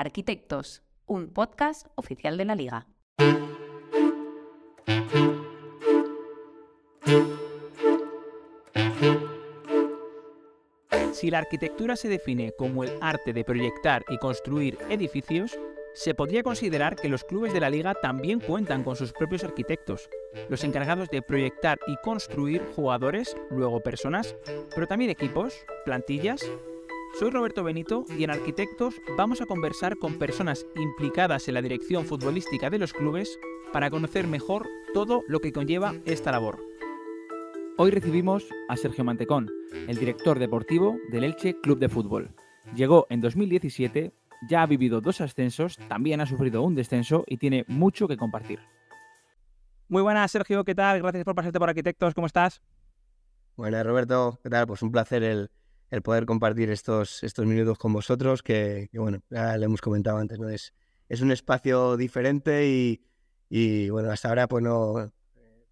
Arquitectos, un podcast oficial de la Liga. Si la arquitectura se define como el arte de proyectar y construir edificios, se podría considerar que los clubes de la liga también cuentan con sus propios arquitectos, los encargados de proyectar y construir jugadores, luego personas, pero también equipos, plantillas soy Roberto Benito y en Arquitectos vamos a conversar con personas implicadas en la dirección futbolística de los clubes para conocer mejor todo lo que conlleva esta labor. Hoy recibimos a Sergio Mantecón, el director deportivo del Elche Club de Fútbol. Llegó en 2017, ya ha vivido dos ascensos, también ha sufrido un descenso y tiene mucho que compartir. Muy buenas, Sergio, ¿qué tal? Gracias por pasarte por Arquitectos, ¿cómo estás? Buenas, Roberto, ¿qué tal? Pues un placer el, el poder compartir estos, estos minutos con vosotros, que, bueno, ya lo hemos comentado antes, ¿no? Es, es un espacio diferente y, bueno, hasta ahora pues no,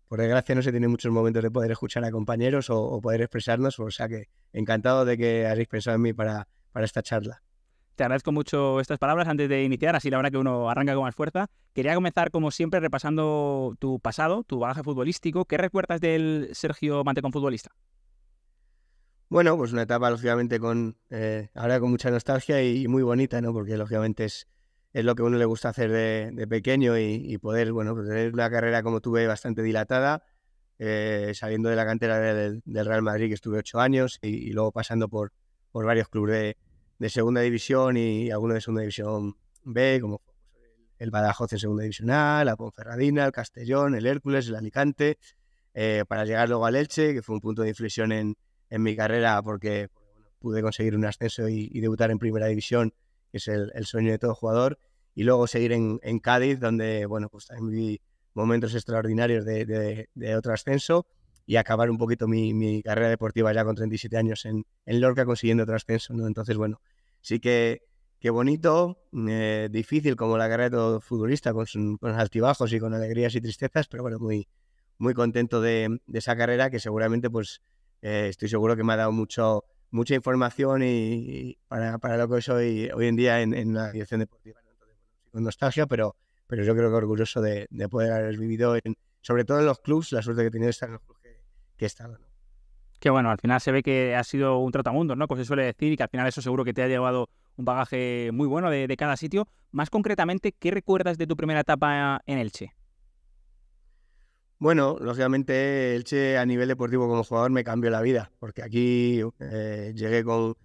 por desgracia no se tiene muchos momentos de poder escuchar a compañeros o, poder expresarnos, o sea que encantado de que hayáis pensado en mí para, para esta charla. Te agradezco mucho estas palabras antes de iniciar, así la verdad que uno arranca con más fuerza. Quería comenzar, como siempre, repasando tu pasado, tu bagaje futbolístico. ¿Qué recuerdas del Sergio Mantecón futbolista? Bueno, pues una etapa, lógicamente, con eh, ahora con mucha nostalgia y, muy bonita, ¿no? Porque lógicamente es, es lo que a uno le gusta hacer de, de pequeño y, poder, bueno, pues tener una carrera como tuve bastante dilatada, eh, saliendo de la cantera del, Real Madrid, que estuve ocho años, y, luego pasando por, por varios clubes de, segunda división y algunos de segunda división B, como el Badajoz en segunda A, la Ponferradina, el Castellón, el Hércules, el Alicante, eh, para llegar luego al Elche, que fue un punto de inflexión en, en mi carrera porque pude conseguir un ascenso y, debutar en primera división, que es el, sueño de todo jugador, y luego seguir en, Cádiz, donde bueno, pues también viví momentos extraordinarios de, otro ascenso y acabar un poquito mi, carrera deportiva ya con 37 años en, Lorca consiguiendo otro ascenso. ¿no? Entonces, bueno, sí que, qué bonito, eh, difícil como la carrera de todo futbolista, con, altibajos y con alegrías y tristezas, pero bueno, muy, muy contento de, de esa carrera que seguramente pues eh, estoy seguro que me ha dado mucho, mucha información y, para, para, lo que soy hoy en día en, la dirección deportiva. con nostalgia, pero, pero yo creo que orgulloso de, poder haber vivido, en, sobre todo en los clubs, la suerte que he tenido de estar en los clubes que, he estado. ¿no? Que bueno, al final se ve que ha sido un trotamundo, ¿no? Como se suele decir, y que al final eso seguro que te ha llevado un bagaje muy bueno de, de cada sitio. Más concretamente, ¿qué recuerdas de tu primera etapa en Elche? Bueno, lógicamente Elche a nivel deportivo como jugador me cambió la vida, porque aquí eh, llegué con,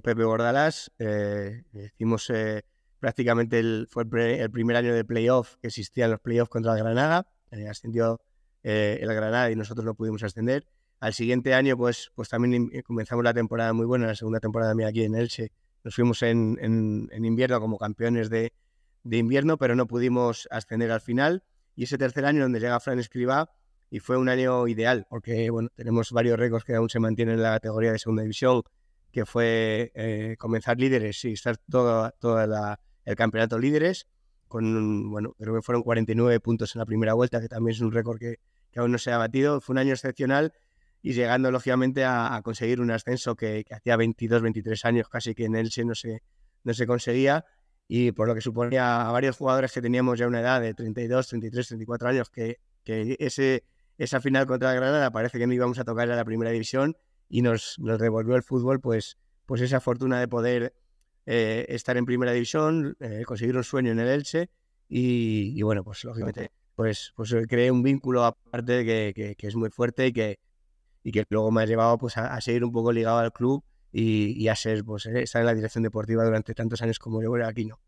Pepe Gordalas, eh, hicimos eh, prácticamente el, fue el, primer año de playoff que existían los playoffs contra el Granada, ascendió el Granada y nosotros no pudimos ascender. Al siguiente año, pues, pues también comenzamos la temporada muy buena, la segunda temporada mía aquí en Elche. Nos fuimos en, invierno como campeones de invierno, pero no pudimos ascender al final. Y ese tercer año donde llega Fran Escribá y fue un año ideal, porque bueno, tenemos varios récords que aún se mantienen en la categoría de segunda división, que fue eh, comenzar líderes y estar todo, el campeonato líderes, con, bueno, creo que fueron 49 puntos en la primera vuelta, que también es un récord que, aún no se ha batido. Fue un año excepcional y llegando, lógicamente, a, conseguir un ascenso que, que hacía 22, 23 años casi que en él se, no se conseguía y por lo que suponía a varios jugadores que teníamos ya una edad de 32, 33, 34 años, que, ese, esa final contra Granada parece que no íbamos a tocar a la primera división y nos, nos devolvió el fútbol pues, pues esa fortuna de poder eh, estar en primera división, eh, conseguir un sueño en el Elche y, bueno, pues lógicamente pues, pues eh, creé un vínculo aparte que, es muy fuerte y que, y que luego me ha llevado pues, a seguir un poco ligado al club y, ya ser pues, eh, estar en la dirección deportiva durante tantos años como yo era aquí, ¿no?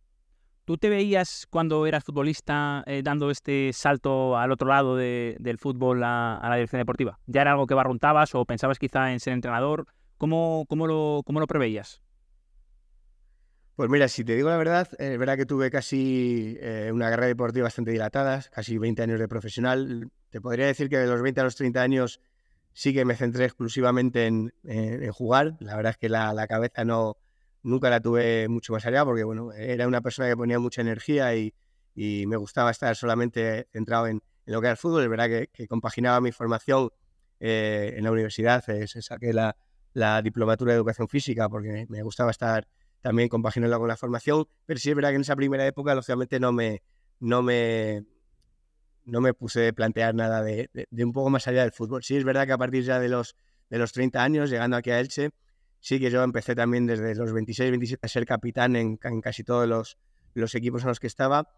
¿Tú te veías cuando eras futbolista eh, dando este salto al otro lado del fútbol a, la dirección deportiva? ¿Ya era algo que barruntabas o pensabas quizá en ser entrenador? ¿Cómo, lo, preveías? Pues mira, si te digo la verdad, es verdad que tuve casi eh, una carrera deportiva bastante dilatada, casi 20 años de profesional. Te podría decir que de los 20 a los 30 años sí que me centré exclusivamente en, jugar. La verdad es que la, cabeza no nunca la tuve mucho más allá porque bueno, era una persona que ponía mucha energía y, me gustaba estar solamente centrado en, lo que era el fútbol. Es verdad que, compaginaba mi formación eh, en la universidad, eh, saqué la, la, diplomatura de educación física porque me gustaba estar también compaginando con la formación, pero sí es verdad que en esa primera época, lógicamente, no me, no me no me puse a plantear nada de, un poco más allá del fútbol. Sí, es verdad que a partir ya de los, de los 30 años, llegando aquí a Elche, sí que yo empecé también desde los 26, 27 a ser capitán en, casi todos los, los, equipos en los que estaba.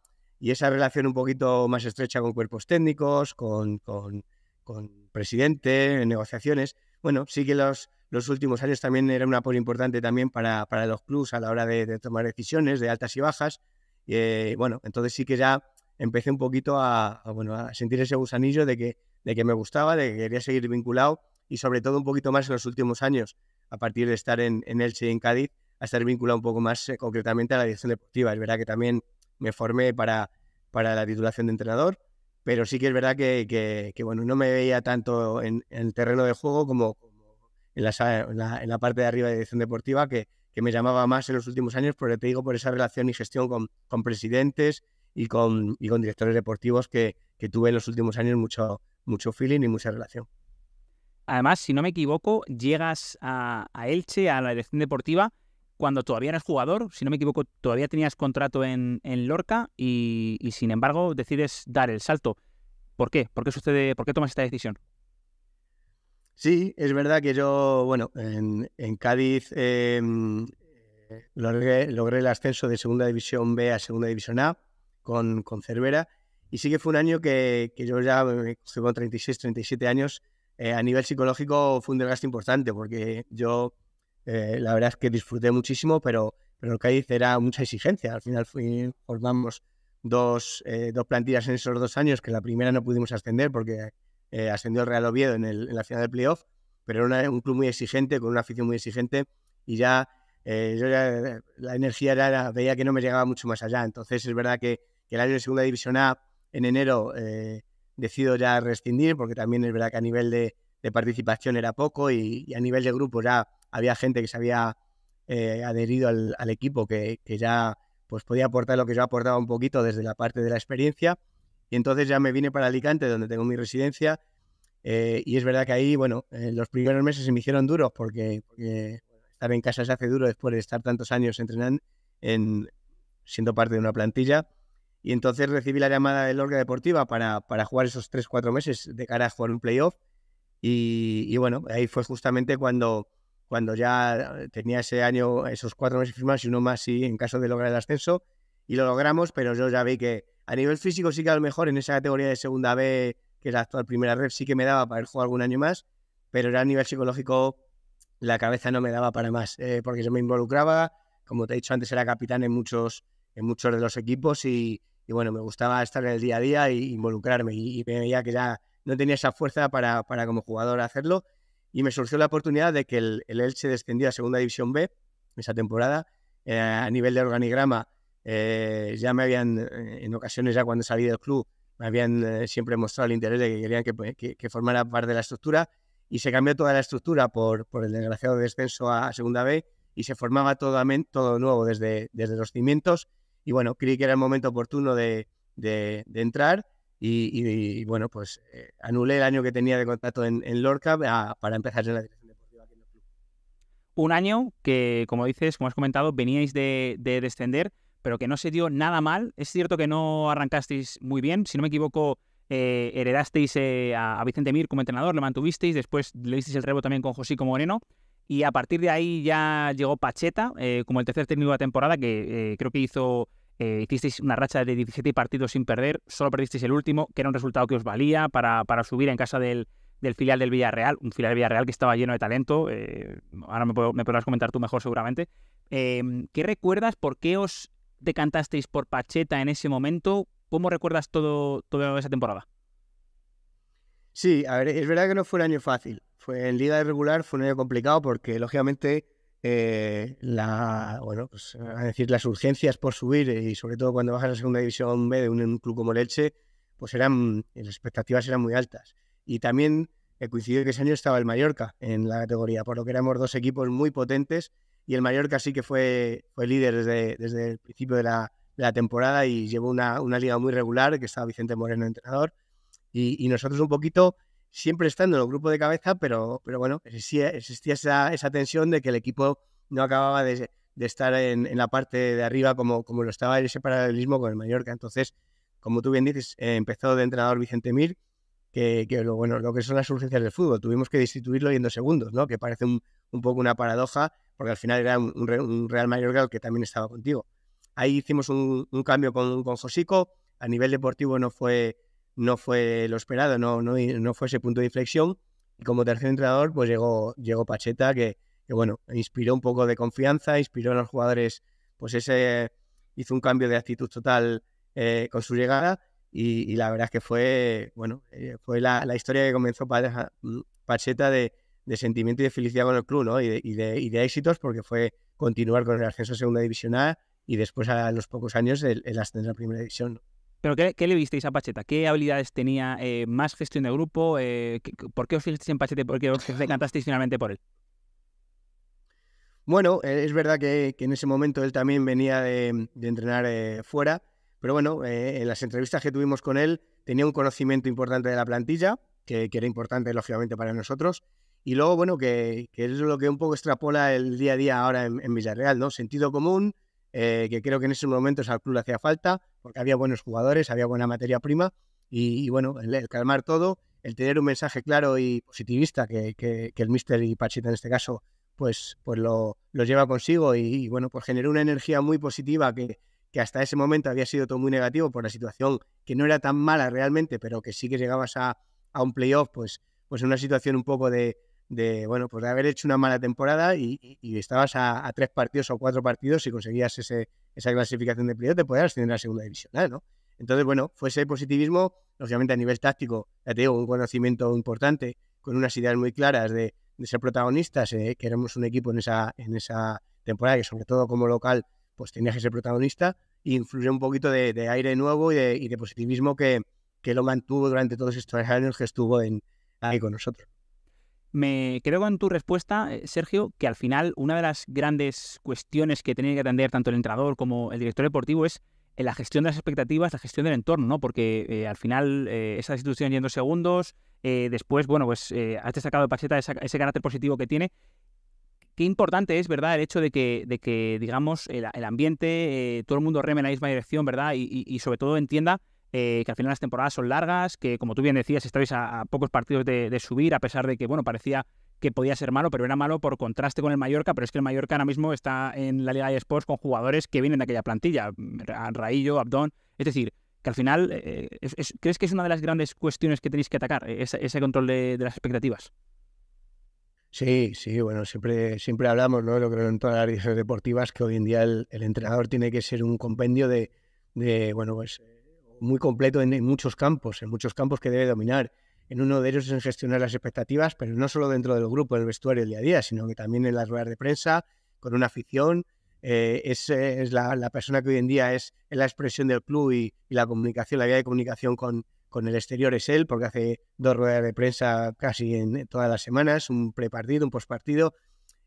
Y esa relación un poquito más estrecha con cuerpos técnicos, con, con, con presidente, negociaciones. Bueno, sí que los, los últimos años también era un apoyo importante también para, para los clubs a la hora de, tomar decisiones de altas y bajas. Eh, bueno, entonces sí que ya empecé un poquito a, bueno, a sentir ese gusanillo de que, de que me gustaba, de que quería seguir vinculado y sobre todo un poquito más en los últimos años, a partir de estar en, en Elche y en Cádiz, a estar vinculado un poco más eh, concretamente a la dirección deportiva. Es verdad que también me formé para, para la titulación de entrenador, pero sí que es verdad que, que, bueno, no me veía tanto en, el terreno de juego como, en, la, en, la, parte de arriba de dirección deportiva, que, que, me llamaba más en los últimos años, porque te digo, por esa relación y gestión con, con presidentes y con, y con directores deportivos que, que tuve en los últimos años mucho, mucho feeling y mucha relación. Además, si no me equivoco, llegas a, Elche, a la dirección deportiva, cuando todavía eras jugador, si no me equivoco, todavía tenías contrato en, Lorca y, sin embargo decides dar el salto. ¿Por qué? ¿Por qué sucede? ¿Por qué tomas esta decisión? Sí, es verdad que yo, bueno, en, en Cádiz em, eh, logré, el ascenso de Segunda División B a Segunda División A con, con Cervera. Y sí que fue un año que, que yo ya con 36, 37 años, eh, a nivel psicológico fue un desgaste importante porque yo eh, la verdad es que disfruté muchísimo, pero, pero el Cádiz era mucha exigencia. Al final formamos dos, eh, dos plantillas en esos dos años, que la primera no pudimos ascender porque ascendió el Real Oviedo en, la final del playoff, pero era un club muy exigente, con una afición muy exigente, y ya yo ya, la energía era, veía que no me llegaba mucho más allá. Entonces es verdad que el año de segunda división A en enero eh, decido ya rescindir, porque también es verdad que a nivel de, participación era poco y, a nivel de grupo ya había gente que se había eh, adherido al, equipo que, ya pues podía aportar lo que yo aportaba un poquito desde la parte de la experiencia. Y entonces ya me vine para Alicante, donde tengo mi residencia. Eh, y es verdad que ahí, bueno, los primeros meses se me hicieron duros porque, porque, estar en casa se hace duro después de estar tantos años entrenando, en, siendo parte de una plantilla. Y entonces recibí la llamada del Lorca Deportiva para, para jugar esos 3-4 meses de cara a jugar un playoff. Y, bueno, ahí fue justamente cuando, cuando ya eh, tenía ese año, esos cuatro meses firmados y uno más sí, en caso de lograr el ascenso. Y lo logramos, pero yo ya vi que a nivel físico sí que a lo mejor en esa categoría de segunda B, que es la actual primera red, sí que me daba para ir jugar algún año más, pero era a nivel psicológico la cabeza no me daba para más, eh, porque yo me involucraba, como te he dicho antes, era capitán en muchos, en muchos de los equipos y, y bueno, me gustaba estar en el día a día e involucrarme y, veía que ya no tenía esa fuerza para, como jugador hacerlo y me surgió la oportunidad de que el, el Elche descendía a Segunda División B esa temporada. Eh, a nivel de organigrama eh, ya me habían, eh, en ocasiones ya cuando salí del club, me habían siempre mostrado el interés de que querían pues, que, formara parte de la estructura y se cambió toda la estructura por, el desgraciado descenso a Segunda B y se formaba todo, todo nuevo desde, desde los cimientos y bueno, creí que era el momento oportuno de, de, entrar y, y, bueno, pues eh, anulé el año que tenía de contrato en, Lorca ah, para empezar en la dirección deportiva aquí en el club. Un año que, como dices, como has comentado, veníais de, de descender, pero que no se dio nada mal. Es cierto que no arrancasteis muy bien, si no me equivoco, eh, heredasteis eh, a, Vicente Mir como entrenador, le mantuvisteis, después le disteis el rebo también con José como Moreno, y a partir de ahí ya llegó Pacheta eh, como el tercer técnico de la temporada, que eh, creo que hizo eh, hicisteis una racha de 17 partidos sin perder, solo perdisteis el último, que era un resultado que os valía para, subir en casa del, filial del Villarreal, un filial del Villarreal que estaba lleno de talento. ahora me, podrás comentar tú mejor seguramente. Em, ¿Qué recuerdas? ¿Por qué os decantasteis por Pacheta en ese momento? ¿Cómo recuerdas todo, toda esa temporada? Sí, a ver, es verdad que no fue un año fácil. Fue en liga irregular, fue un año complicado porque, lógicamente, eh, la, bueno, pues, a decir, las urgencias por subir eh, y sobre todo cuando bajas a la segunda división B de un, club como Leche, pues eran, las expectativas eran muy altas. Y también eh, coincidió que ese año estaba el Mallorca en la categoría, por lo que éramos dos equipos muy potentes y el Mallorca sí que fue, fue líder desde, desde el principio de la, temporada y llevó una, una, liga muy regular, que estaba Vicente Moreno entrenador, y, y nosotros un poquito siempre estando en el grupo de cabeza, pero, pero bueno, existía, esa, tensión de que el equipo no acababa de, estar en, la parte de arriba como, como lo estaba en ese paralelismo con el Mallorca. Entonces, como tú bien dices, eh, empezó de entrenador Vicente Mir, que, lo, bueno, lo que son las urgencias del fútbol. Tuvimos que destituirlo yendo segundos, ¿no? que parece un, poco una paradoja, porque al final era un, Real Mallorca que también estaba contigo. Ahí hicimos un, cambio con, con Josico. A nivel deportivo no fue no fue lo esperado, no, no, fue ese punto de inflexión. Y como tercer entrenador, pues llegó, llegó Pacheta, que, bueno, inspiró un poco de confianza, inspiró a los jugadores, pues ese hizo un cambio de actitud total eh, con su llegada. Y, la verdad es que fue, bueno, eh, fue la, historia que comenzó mm, Pacheta de, sentimiento y de felicidad con el club, ¿no? Y de, y, éxitos, porque fue continuar con el ascenso a Segunda División A y después a los pocos años el, el ascenso a Primera División. ¿no? ¿Pero qué, le visteis a Pacheta? ¿Qué habilidades tenía? Eh, ¿Más gestión de grupo? Eh, ¿Por qué os fijasteis en Pacheta por qué os encantasteis finalmente por él? Bueno, eh, es verdad que, en ese momento él también venía de, entrenar fuera, pero bueno, en las entrevistas que tuvimos con él tenía un conocimiento importante de la plantilla, que, era importante lógicamente para nosotros, y luego, bueno, que, es lo que un poco extrapola el día a día ahora en, en Villarreal, ¿no? Sentido común, eh, que creo que en esos momentos al club le hacía falta, porque había buenos jugadores, había buena materia prima, y, bueno, el, calmar todo, el tener un mensaje claro y positivista que, el Mister y Pachita en este caso, pues, pues lo, lleva consigo, y, bueno, pues generó una energía muy positiva que, que hasta ese momento había sido todo muy negativo por la situación que no era tan mala realmente, pero que sí que llegabas a, a un playoff, pues, pues en una situación un poco de de, bueno, pues de haber hecho una mala temporada y, estabas a, tres partidos o cuatro partidos y conseguías ese, esa clasificación de prioridad, te podías ascender a la segunda división Entonces, bueno, fue ese positivismo, obviamente a nivel táctico, ya te digo, un conocimiento importante, con unas ideas muy claras de, ser protagonistas, eh, que éramos un equipo en esa, en esa temporada, que sobre todo como local, pues tenías que ser protagonista, influye influyó un poquito de, aire nuevo y de, y de positivismo que, que, lo mantuvo durante todos estos años que estuvo en, ahí con nosotros. Me en con tu respuesta, eh, Sergio, que al final una de las grandes cuestiones que tiene que atender tanto el entrenador como el director deportivo es eh, la gestión de las expectativas, la gestión del entorno, ¿no? Porque eh, al final esa institución yendo segundos, después, bueno, pues has sacado de Pacheta ese carácter positivo que tiene. Qué importante es, ¿verdad?, el hecho de que, de que digamos, el, ambiente, todo el mundo reme en la misma dirección, ¿verdad? y sobre todo entienda eh, que al final las temporadas son largas, que como tú bien decías, estáis a, pocos partidos de, subir, a pesar de que, bueno, parecía que podía ser malo, pero era malo por contraste con el Mallorca, pero es que el Mallorca ahora mismo está en la Liga de Sports con jugadores que vienen de aquella plantilla, mm, Raillo, Abdón, es decir, que al final, eh, eh, ¿crees que es una de las grandes cuestiones que tenéis que atacar, ese, control de, las expectativas? Sí, sí, bueno, siempre, siempre hablamos, ¿no? Lo creo en todas las deportivas, que hoy en día el, entrenador tiene que ser un compendio de, de bueno, pues muy completo en, muchos campos, en muchos campos que debe dominar. En uno de ellos es en gestionar las expectativas, pero no solo dentro del grupo, del vestuario, el día a día, sino que también en las ruedas de prensa, con una afición. Eh, es, la, persona que hoy en día es, la expresión del club y, la comunicación, la vía de comunicación con, con el exterior es él, porque hace dos ruedas de prensa casi en, todas las semanas, un prepartido, un postpartido.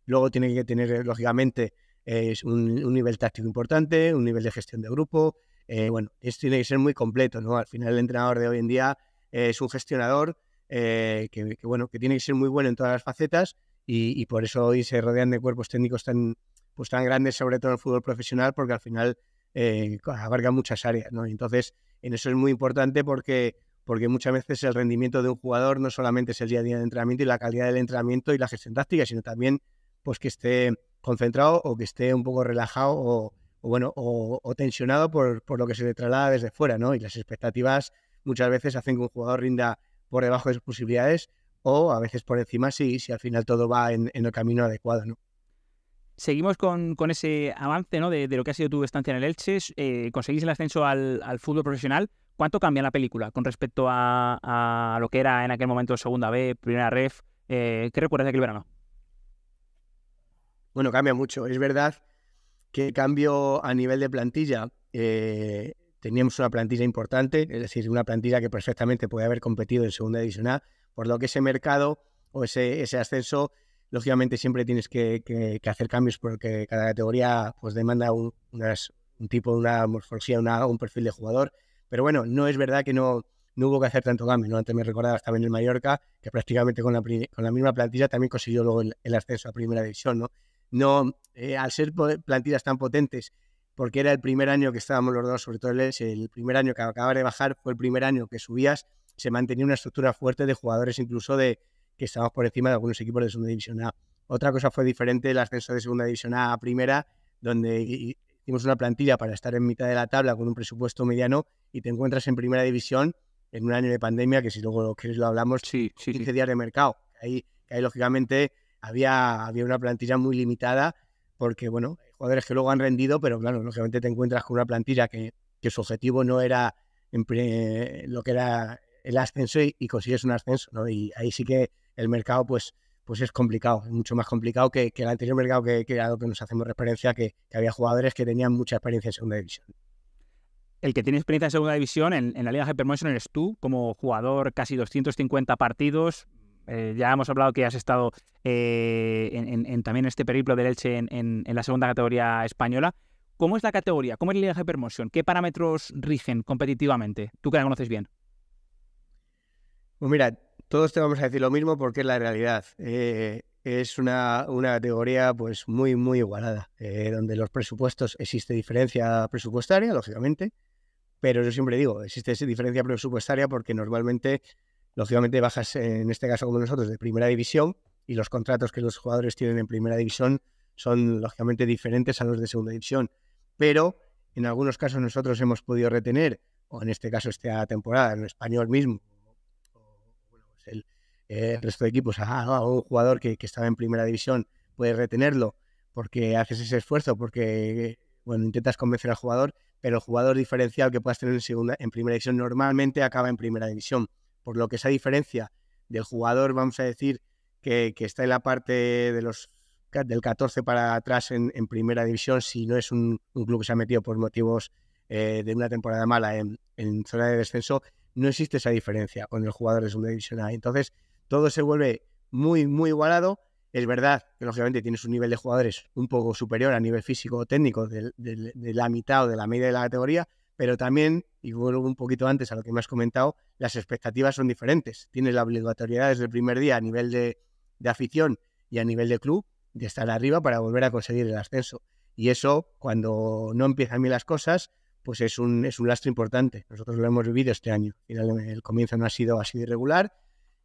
Luego tiene que tener, lógicamente, eh, es un, un nivel táctico importante, un nivel de gestión de grupo, eh, bueno, esto tiene que ser muy completo, ¿no? Al final el entrenador de hoy en día es un gestionador eh, que, bueno, que tiene que ser muy bueno en todas las facetas y, por eso hoy se rodean de cuerpos técnicos tan, pues, tan grandes, sobre todo en el fútbol profesional, porque al final eh, abarca muchas áreas, ¿no? entonces, en eso es muy importante porque, porque muchas veces el rendimiento de un jugador no solamente es el día a día de entrenamiento y la calidad del entrenamiento y la gestión táctica, sino también pues que esté concentrado o que esté un poco relajado o o bueno, o, tensionado por, lo que se le traslada desde fuera, ¿no? Y las expectativas muchas veces hacen que un jugador rinda por debajo de sus posibilidades o a veces por encima si, si al final todo va en, el camino adecuado, ¿no? Seguimos con, ese avance ¿no? de, lo que ha sido tu estancia en el Elche. Eh, conseguís el ascenso al, fútbol profesional. ¿Cuánto cambia la película con respecto a, lo que era en aquel momento segunda B, primera ref? Eh, ¿Qué recuerdas de aquel verano? Bueno, cambia mucho. Es verdad que cambio a nivel de plantilla, eh, teníamos una plantilla importante, es decir, una plantilla que perfectamente puede haber competido en segunda división por lo que ese mercado o ese, ese ascenso, lógicamente siempre tienes que, hacer cambios porque cada categoría pues, demanda un, tipo, una morfología, un perfil de jugador. Pero bueno, no es verdad que no, no hubo que hacer tanto cambio. ¿no? Antes me recordaba en el Mallorca, que prácticamente con la, con la misma plantilla también consiguió luego el, el, ascenso a primera división. ¿no? no, eh, al ser plantillas tan potentes, porque era el primer año que estábamos los dos, sobre todo el, el primer año que acababa de bajar, fue el primer año que subías, se mantenía una estructura fuerte de jugadores, incluso de que estábamos por encima de algunos equipos de segunda división A. Otra cosa fue diferente el ascenso de segunda división A a primera, donde hicimos una plantilla para estar en mitad de la tabla con un presupuesto mediano y te encuentras en primera división en un año de pandemia, que si luego lo hablamos, sí, sí, 15 días de mercado. Ahí, ahí lógicamente, había, había una plantilla muy limitada porque, bueno, jugadores que luego han rendido, pero claro, lógicamente te encuentras con una plantilla que, que su objetivo no era lo que era el ascenso y, consigues un ascenso, ¿no? Y ahí sí que el mercado, pues, pues es complicado, es mucho más complicado que, el anterior mercado que, que, creado que nos hacemos referencia, que, que, había jugadores que tenían mucha experiencia en segunda división. El que tiene experiencia en segunda división en, en la Liga Hypermotion eres tú, como jugador casi 250 partidos, eh, ya hemos hablado que has estado también eh, en, también este periplo del Elche en, la segunda categoría española. ¿Cómo es la categoría? ¿Cómo es el Liga Hypermotion? ¿Qué parámetros rigen competitivamente? Tú que la conoces bien. Pues mira, todos te vamos a decir lo mismo porque es la realidad. Eh, es una, una, categoría pues muy, muy igualada, donde los presupuestos existe diferencia presupuestaria, lógicamente, pero yo siempre digo, existe esa diferencia presupuestaria porque normalmente lógicamente bajas, eh, en este caso como nosotros, de primera división y los contratos que los jugadores tienen en primera división son lógicamente diferentes a los de segunda división. Pero en algunos casos nosotros hemos podido retener, o en este caso esta temporada, en español mismo, bueno, pues el, resto de equipos, a, ah, ah, un jugador que, estaba en primera división, puede retenerlo porque haces ese esfuerzo, porque bueno, intentas convencer al jugador, pero el jugador diferencial que puedas tener en, segunda, en primera división normalmente acaba en primera división por lo que esa diferencia del jugador, vamos a decir, que, está en la parte de los del 14 para atrás en, primera división, si no es un, club que se ha metido por motivos eh, de una temporada mala en, zona de descenso, no existe esa diferencia con el jugador de segunda división Entonces, todo se vuelve muy, muy igualado. Es verdad que, lógicamente, tienes un nivel de jugadores un poco superior a nivel físico o técnico de la mitad o de la media de la categoría, pero también, y vuelvo un poquito antes a lo que me has comentado, las expectativas son diferentes. Tienes la obligatoriedad desde el primer día a nivel de, afición y a nivel de club de estar arriba para volver a conseguir el ascenso. Y eso, cuando no empiezan bien las cosas, pues es un, es un lastre importante. Nosotros lo hemos vivido este año. El, comienzo no ha sido así de irregular.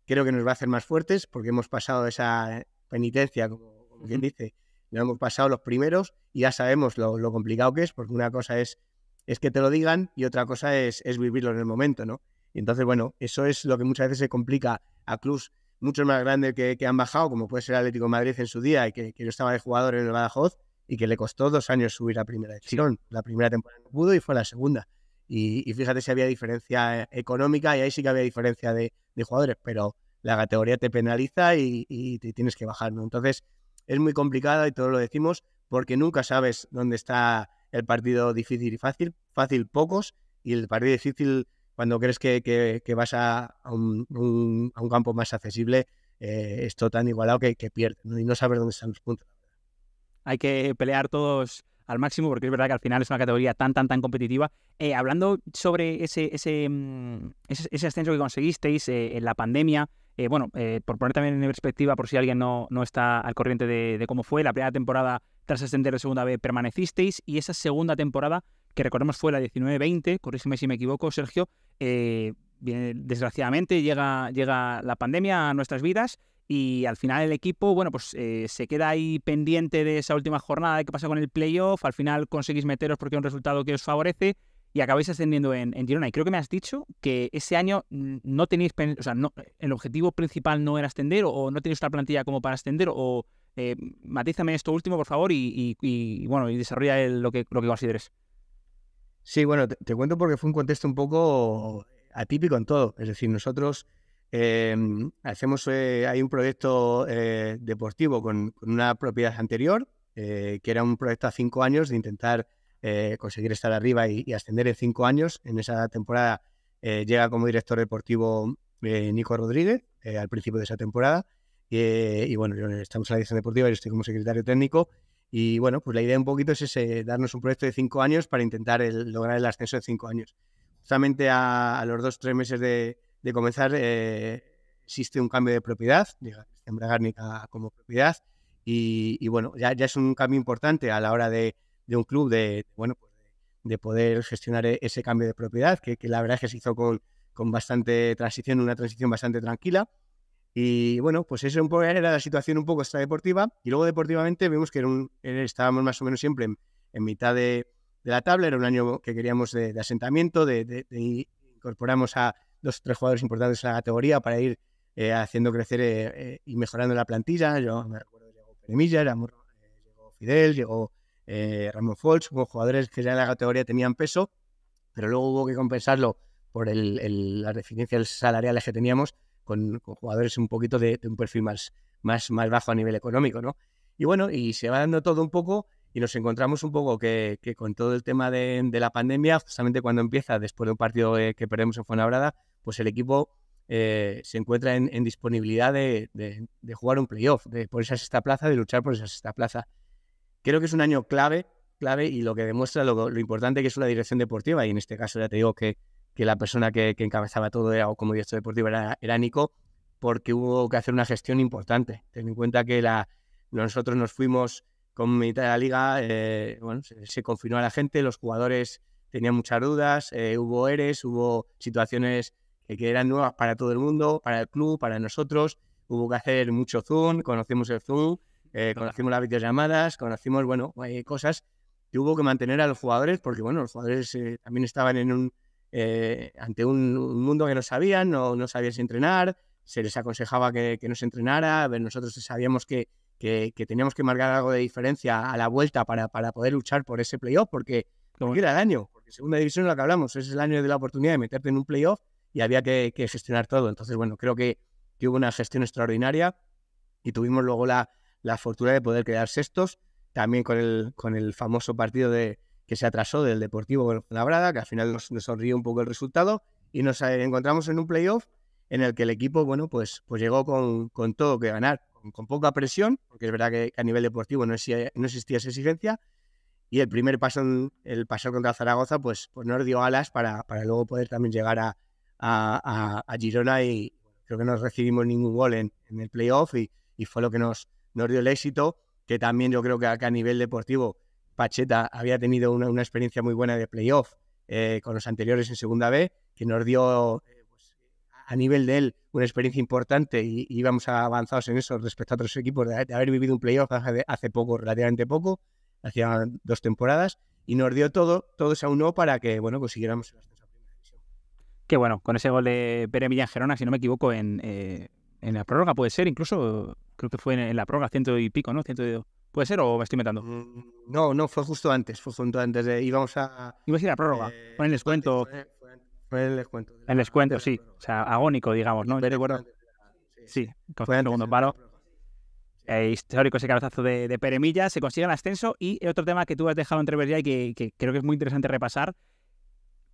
Creo que nos va a hacer más fuertes porque hemos pasado esa penitencia, como, como quien dice. Lo hemos pasado los primeros y ya sabemos lo complicado que es, porque una cosa es es que te lo digan y otra cosa es, es vivirlo en el momento, ¿no? Y entonces, bueno, eso es lo que muchas veces se complica a clubs mucho más grandes que, han bajado, como puede ser Atlético Madrid en su día, y que, yo estaba de jugador en el Badajoz, y que le costó dos años subir a primera división. La primera temporada no pudo y fue la segunda. Y, fíjate si había diferencia eh, económica, y ahí sí que había diferencia de, jugadores, pero la categoría te penaliza y, te tienes que bajar, ¿no? Entonces, es muy complicado y todo lo decimos porque nunca sabes dónde está el partido difícil y fácil, fácil pocos y el partido difícil cuando crees que, que, vas a, un, campo más accesible eh, es tan igualado que, que pierdes y no sabes dónde están los puntos. Hay que pelear todos al máximo porque es verdad que al final es una categoría tan, tan, tan competitiva. Eh, hablando sobre ese, mm, ese, ese, ascenso que conseguisteis eh, en la pandemia, eh, bueno, por poner también en perspectiva, por si alguien no, no está al corriente de, cómo fue, la primera temporada tras ascender de segunda vez permanecisteis y esa segunda temporada que recordemos fue la 19-20, corrígeme si me equivoco, Sergio, eh, desgraciadamente llega, llega la pandemia a nuestras vidas y al final el equipo, bueno, pues eh, se queda ahí pendiente de esa última jornada de qué pasa con el playoff, al final conseguís meteros porque es un resultado que os favorece y acabáis ascendiendo en, en, Girona. Y creo que me has dicho que ese año no tenéis, o el objetivo principal no era ascender o, no tenéis una plantilla como para ascender o... Eh, matízame esto último, por favor, y, bueno, y desarrolla lo, que, lo que consideres. Sí, bueno, te, cuento porque fue un contexto un poco atípico en todo. Es decir, nosotros em, hacemos, eh, hay un proyecto eh, deportivo con, una propiedad anterior, eh, que era un proyecto a cinco años de intentar eh, conseguir estar arriba y, ascender en cinco años. En esa temporada llega como director deportivo Nico Rodríguez al principio de esa temporada. y bueno, estamos en la dirección deportiva, yo estoy como secretario técnico. Y bueno, pues la idea un poquito es ese, darnos un proyecto de cinco años para intentar lograr el ascenso de cinco años. Justamente a, los dos, tres meses de, comenzar, eh, existe un cambio de propiedad, llega Sembra Bragárnica como propiedad, y, bueno, ya, es un cambio importante a la hora de, un club de, bueno, pues de poder gestionar e-, ese cambio de propiedad, que, la verdad es que se hizo con, con bastante transición, una transición bastante tranquila. Y bueno, pues eso un poco era la situación un poco extradeportiva. Y luego deportivamente vimos que eh, estábamos más o menos siempre en, mitad de, la tabla. Era un año que queríamos de, asentamiento, de, incorporamos a dos o tres jugadores importantes a la categoría para ir eh, haciendo crecer eh, y mejorando la plantilla. Yo me recuerdo llegó Peremilla, llegó Fidel, llegó Ramón Folch, hubo jugadores que ya en la categoría tenían peso, pero luego hubo que compensarlo por las deficiencias salariales que teníamos con, jugadores un poquito de, un perfil más, más, más bajo a nivel económico, ¿no? Y bueno, y se va dando todo un poco y nos encontramos un poco que, con todo el tema de, la pandemia, justamente cuando empieza, después de un partido eh, que perdemos en Fuenlabrada, pues el equipo eh, se encuentra en, disponibilidad de, jugar un playoff, de, por esa sexta plaza, de luchar por esa sexta plaza. Creo que es un año clave, clave y lo que demuestra lo, lo importante que es una dirección deportiva y en este caso ya te digo que, que la persona que, encabezaba todo era, como director deportivo era, Nico, porque hubo que hacer una gestión importante. Ten en cuenta que nosotros nos fuimos con mitad de la liga, eh, bueno, se, confinó a la gente, los jugadores tenían muchas dudas, eh, hubo eres, hubo situaciones que eran nuevas para todo el mundo, para el club, para nosotros. Hubo que hacer mucho Zoom, conocimos el Zoom, eh, conocimos las videollamadas, conocimos, bueno, cosas que hubo que mantener a los jugadores, porque, bueno, los jugadores también estaban en un, eh, ante un, mundo que no sabían, no, no sabían si entrenar, se les aconsejaba que, no se entrenara, nosotros sabíamos que, que, teníamos que marcar algo de diferencia a la vuelta para, para poder luchar por ese playoff, porque como era el año, porque segunda división es lo que hablamos, es el año de la oportunidad de meterte en un playoff y había que, gestionar todo. Entonces, bueno, creo que, que, hubo una gestión extraordinaria y tuvimos luego la, la fortuna de poder quedar sextos, también con el, con el famoso partido de, que se atrasó del Deportivo Labrada, que al final nos, sonrió un poco el resultado, y nos eh, encontramos en un playoff en el que el equipo, bueno, pues, pues llegó con, con todo que ganar, con, poca presión, porque es verdad que a nivel deportivo no existía, esa exigencia, y el primer paso, el paso contra Zaragoza, pues, pues nos dio alas para, para luego poder también llegar a, a, Girona y creo que no recibimos ningún gol en, en el playoff y, y, fue lo que nos, nos dio el éxito, que también yo creo que que a nivel deportivo Pacheta había tenido una, experiencia muy buena de playoff eh, con los anteriores en Segunda B, que nos dio eh, pues, a nivel de él una experiencia importante y, íbamos íbamos avanzados en eso respecto a otros equipos de, haber vivido un playoff hace, hace poco, relativamente poco, hacía dos temporadas, y nos dio todo, todo se aunó para que bueno, consiguiéramos el primera división. Qué bueno, con ese gol de Pere Gerona si no me equivoco, eh, en, la prórroga puede ser, incluso creo que fue en, la prórroga, ciento y pico, ¿no? Ciento y dos. ¿Puede ser o me estoy inventando? Mm, no, no, fue justo antes, fue justo antes de íbamos a... Ibas a ir a prórroga, eh, con el descuento. Fue, el descuento. El descuento, sí. o sea, agónico, digamos, ¿no? Sí, con el segundo paro. Eh, histórico ese cabezazo de, de Peremilla, se consigue el ascenso y otro tema que tú has dejado entrever ya y que creo que es muy interesante repasar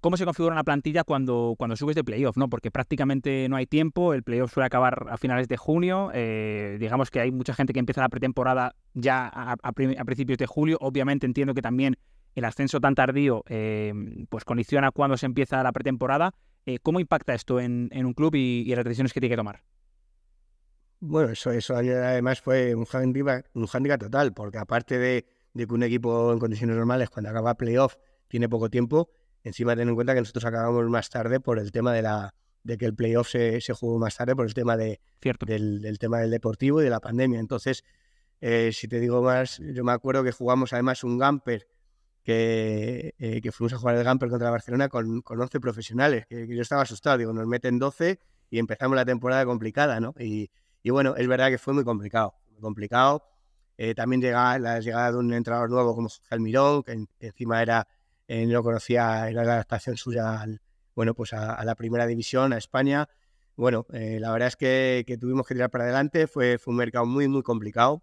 cómo se configura una plantilla cuando, cuando subes de playoff, ¿no? Porque prácticamente no hay tiempo, el playoff suele acabar a finales de junio, eh, digamos que hay mucha gente que empieza la pretemporada ya a, principios de julio, obviamente entiendo que también el ascenso tan tardío eh, pues condiciona cuando se empieza la pretemporada. Eh, ¿Cómo impacta esto en, un club y, y, las decisiones que tiene que tomar? Bueno, eso, eso además fue un handicap, un handicap total, porque aparte de, de que un equipo en condiciones normales, cuando acaba playoff, tiene poco tiempo, Encima, ten en cuenta que nosotros acabamos más tarde por el tema de la de que el playoff se, jugó más tarde por el tema de, Del, tema del deportivo y de la pandemia. Entonces, eh, si te digo más, yo me acuerdo que jugamos además un Gamper, que, eh, que fuimos a jugar el Gamper contra Barcelona con, 11 profesionales, yo estaba asustado, digo, nos meten 12 y empezamos la temporada complicada, ¿no? Y, y bueno, es verdad que fue muy complicado, muy complicado. Eh, también llega la llegada de un entrenador nuevo como Jorge Almirón, que encima era no conocía, la adaptación suya bueno, pues a, la primera división, a España. Bueno, eh, la verdad es que, tuvimos que tirar para adelante, fue, fue un mercado muy, muy complicado,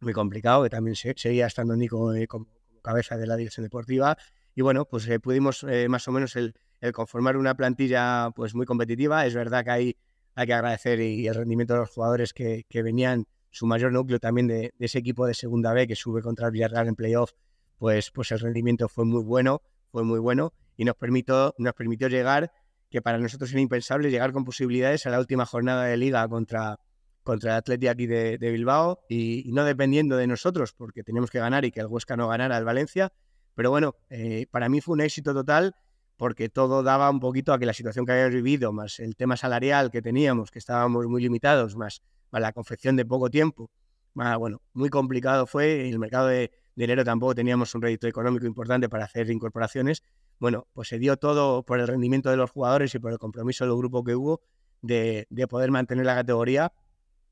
muy complicado, que también se, seguía estando Nico eh, como, cabeza de la dirección deportiva. Y bueno, pues eh, pudimos más o menos el, conformar una plantilla pues muy competitiva. Es verdad que hay, hay que agradecer y, el rendimiento de los jugadores que, venían su mayor núcleo también de, ese equipo de segunda B que sube contra el Villarreal en playoff pues, pues, el rendimiento fue muy bueno, fue muy bueno y nos permitió, nos permitió llegar, que para nosotros era impensable, llegar con posibilidades a la última jornada de liga contra, contra el Atleti aquí de, Bilbao y, no dependiendo de nosotros, porque teníamos que ganar y que el Huesca no ganara al Valencia. Pero bueno, eh, para mí fue un éxito total porque todo daba un poquito a que la situación que habíamos vivido, más el tema salarial que teníamos, que estábamos muy limitados, más, más la confección de poco tiempo, más, bueno, muy complicado fue el mercado de, dinero tampoco teníamos un rédito económico importante para hacer incorporaciones. Bueno, pues se dio todo por el rendimiento de los jugadores y por el compromiso del grupo que hubo de, poder mantener la categoría.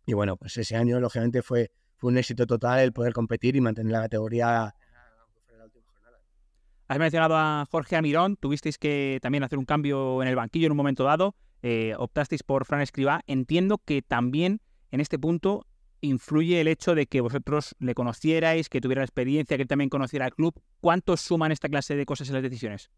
Y bueno, pues ese año, lógicamente, fue, un éxito total el poder competir y mantener la categoría Has mencionado a Jorge Amirón, tuvisteis que también hacer un cambio en el banquillo en un momento dado, eh, optasteis por Fran Escribá. Entiendo que también en este punto influye el hecho de que vosotros le conocierais, que tuviera experiencia, que él también conociera al club? ¿Cuánto suman esta clase de cosas en las decisiones?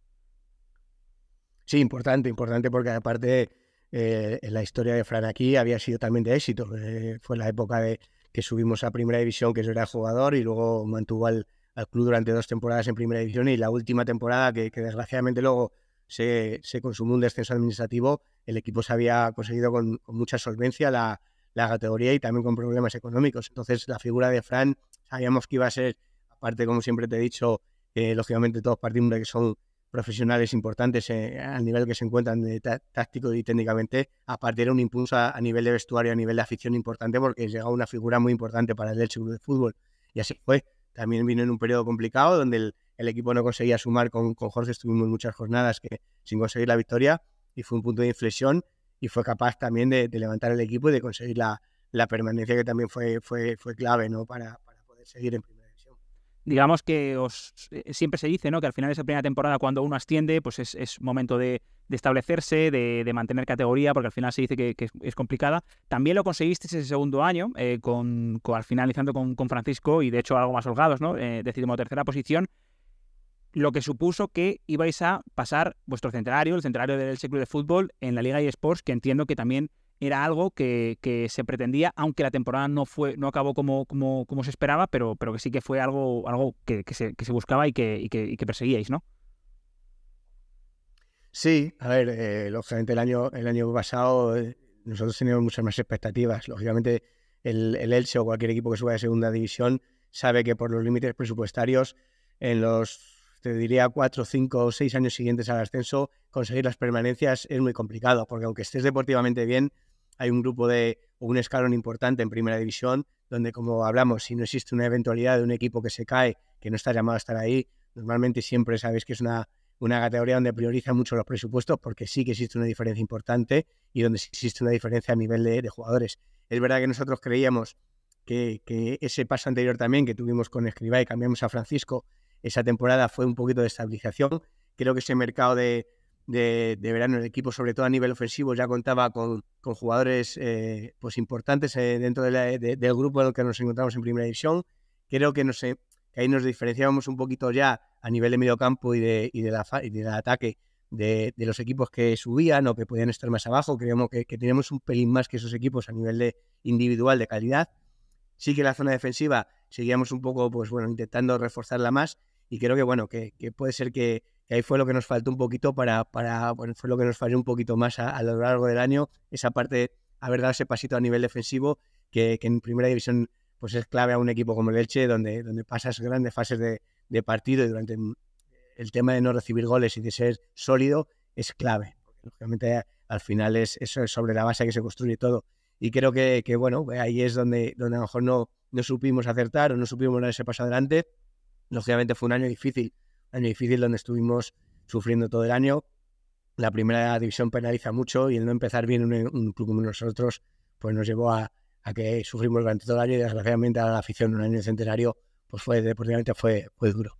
Sí, importante, importante, porque aparte eh, en la historia de Fran aquí había sido también de éxito. Eh, fue la época de que subimos a Primera División, que yo era jugador, y luego mantuvo al, club durante dos temporadas en Primera División, y la última temporada, que, desgraciadamente luego se, se, consumó un descenso administrativo, el equipo se había conseguido con mucha solvencia la, la categoría y también con problemas económicos. Entonces, la figura de Fran sabíamos que iba a ser, aparte, como siempre te he dicho, eh, lógicamente todos partimos de que son profesionales importantes eh, al nivel que se encuentran táctico y técnicamente, aparte de un impulso a, nivel de vestuario, a nivel de afición importante, porque llegaba una figura muy importante para el seguro de Fútbol. Y así fue. También vino en un periodo complicado donde el, el equipo no conseguía sumar con, con Jorge, estuvimos muchas jornadas que, sin conseguir la victoria y fue un punto de inflexión y fue capaz también de, levantar el equipo y de conseguir la, permanencia que también fue, fue, fue clave ¿no? para, poder seguir en primera división. Digamos que os, eh, siempre se dice ¿no? que al final de esa primera temporada cuando uno asciende pues es, es momento de, establecerse, de, mantener categoría, porque al final se dice que, es complicada. También lo conseguiste ese segundo año, eh, con, con, al finalizando con, con, Francisco y de hecho algo más holgados, ¿no? Eh, tercera posición lo que supuso que ibais a pasar vuestro centenario, el centenario del Elche Club de Fútbol, en la Liga eSports, que entiendo que también era algo que, que, se pretendía, aunque la temporada no fue, no acabó como, como, como se esperaba, pero, pero que sí que fue algo, algo que, se, buscaba y que, y, perseguíais, ¿no? Sí, a ver, eh, lógicamente el año, el año pasado eh, nosotros teníamos muchas más expectativas. Lógicamente el, el Elche o cualquier equipo que suba de segunda división sabe que por los límites presupuestarios en los te diría cuatro, cinco o seis años siguientes al ascenso, conseguir las permanencias es muy complicado, porque aunque estés deportivamente bien, hay un grupo de un escalón importante en primera división, donde como hablamos, si no existe una eventualidad de un equipo que se cae, que no está llamado a estar ahí, normalmente siempre sabéis que es una, una categoría donde priorizan mucho los presupuestos, porque sí que existe una diferencia importante y donde existe una diferencia a nivel de, jugadores. Es verdad que nosotros creíamos que, que, ese paso anterior también que tuvimos con Escribá y cambiamos a Francisco, esa temporada fue un poquito de estabilización. Creo que ese mercado de, verano, el equipo, sobre todo a nivel ofensivo, ya contaba con, jugadores eh, pues importantes eh, dentro del grupo en el que nos encontramos en primera división. Creo que, no sé, que ahí nos diferenciábamos un poquito ya a nivel de medio y, de, y, de la, del ataque de, los equipos que subían o que podían estar más abajo. Creemos que, que, teníamos un pelín más que esos equipos a nivel de individual de calidad. Sí que la zona defensiva seguíamos un poco, pues bueno, intentando reforzarla más y creo que, bueno, que, puede ser que, ahí fue lo que nos faltó un poquito para, para fue lo que nos falló un poquito más a, lo largo del año, esa parte, haber dado ese pasito a nivel defensivo, que, en primera división pues es clave a un equipo como el Elche, donde, donde pasas grandes fases de, partido y durante el tema de no recibir goles y de ser sólido es clave. Porque, lógicamente, al final es, eso es sobre la base que se construye todo. Y creo que, bueno, ahí es donde, donde a lo mejor no, no supimos acertar o no supimos dar ese paso adelante lógicamente fue un año difícil, año difícil donde estuvimos sufriendo todo el año. La primera división penaliza mucho y el no empezar bien un, un club como nosotros, pues nos llevó a, que sufrimos durante todo el año y desgraciadamente a la afición un año centenario, pues fue deportivamente fue, fue duro.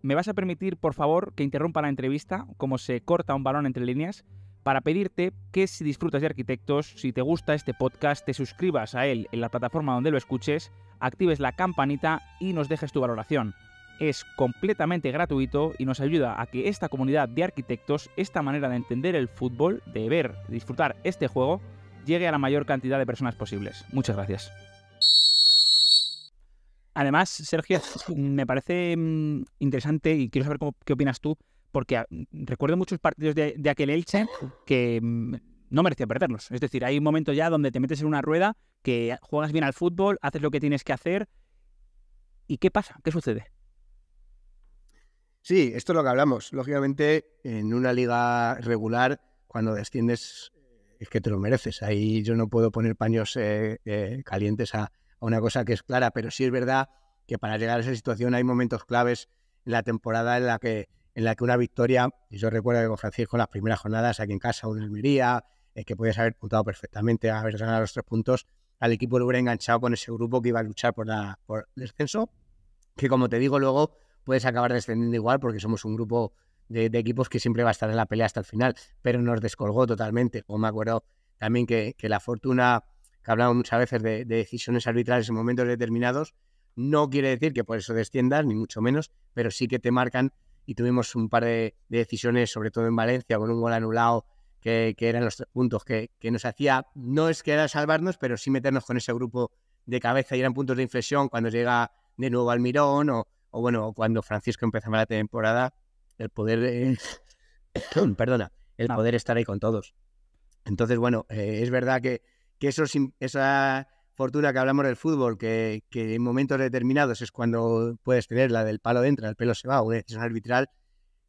¿Me vas a permitir, por favor, que interrumpa la entrevista, como se corta un balón entre líneas? para pedirte que si disfrutas de arquitectos, si te gusta este podcast, te suscribas a él en la plataforma donde lo escuches, actives la campanita y nos dejes tu valoración. Es completamente gratuito y nos ayuda a que esta comunidad de arquitectos, esta manera de entender el fútbol, de ver, disfrutar este juego, llegue a la mayor cantidad de personas posibles. Muchas gracias. Además, Sergio, me parece mm, interesante y quiero saber qué opinas tú porque ah, recuerdo muchos partidos de, aquel Elche que mm, no merecía perderlos. Es decir, hay un momento ya donde te metes en una rueda, que juegas bien al fútbol, haces lo que tienes que hacer. ¿Y qué pasa? ¿Qué sucede? Sí, esto es lo que hablamos. Lógicamente, en una liga regular, cuando desciendes, es que te lo mereces. Ahí yo no puedo poner paños eh, eh, calientes a, una cosa que es clara, pero sí es verdad que para llegar a esa situación hay momentos claves en la temporada en la que en la que una victoria, yo recuerdo que con Francisco en las primeras jornadas aquí en casa o en Almería, eh, que podías haber puntado perfectamente, haber ganado los tres puntos, al equipo lo hubiera enganchado con ese grupo que iba a luchar por, la, por el descenso, que como te digo luego puedes acabar descendiendo igual porque somos un grupo de, equipos que siempre va a estar en la pelea hasta el final, pero nos descolgó totalmente, como me acuerdo también que, la fortuna, que hablamos muchas veces de, de decisiones arbitrales en momentos determinados, no quiere decir que por eso desciendas, ni mucho menos, pero sí que te marcan y tuvimos un par de, decisiones, sobre todo en Valencia, con un gol anulado, que, eran los puntos que, nos hacía, no es que era salvarnos, pero sí meternos con ese grupo de cabeza y eran puntos de inflexión cuando llega de nuevo Almirón o, o bueno, cuando Francisco empezaba la temporada, el poder, eh, el poder estar ahí con todos. Entonces, bueno, eh, es verdad que, que esos, esa fortuna que hablamos del fútbol, que, en momentos determinados es cuando puedes tener la del palo entra, el pelo se va, es es arbitral,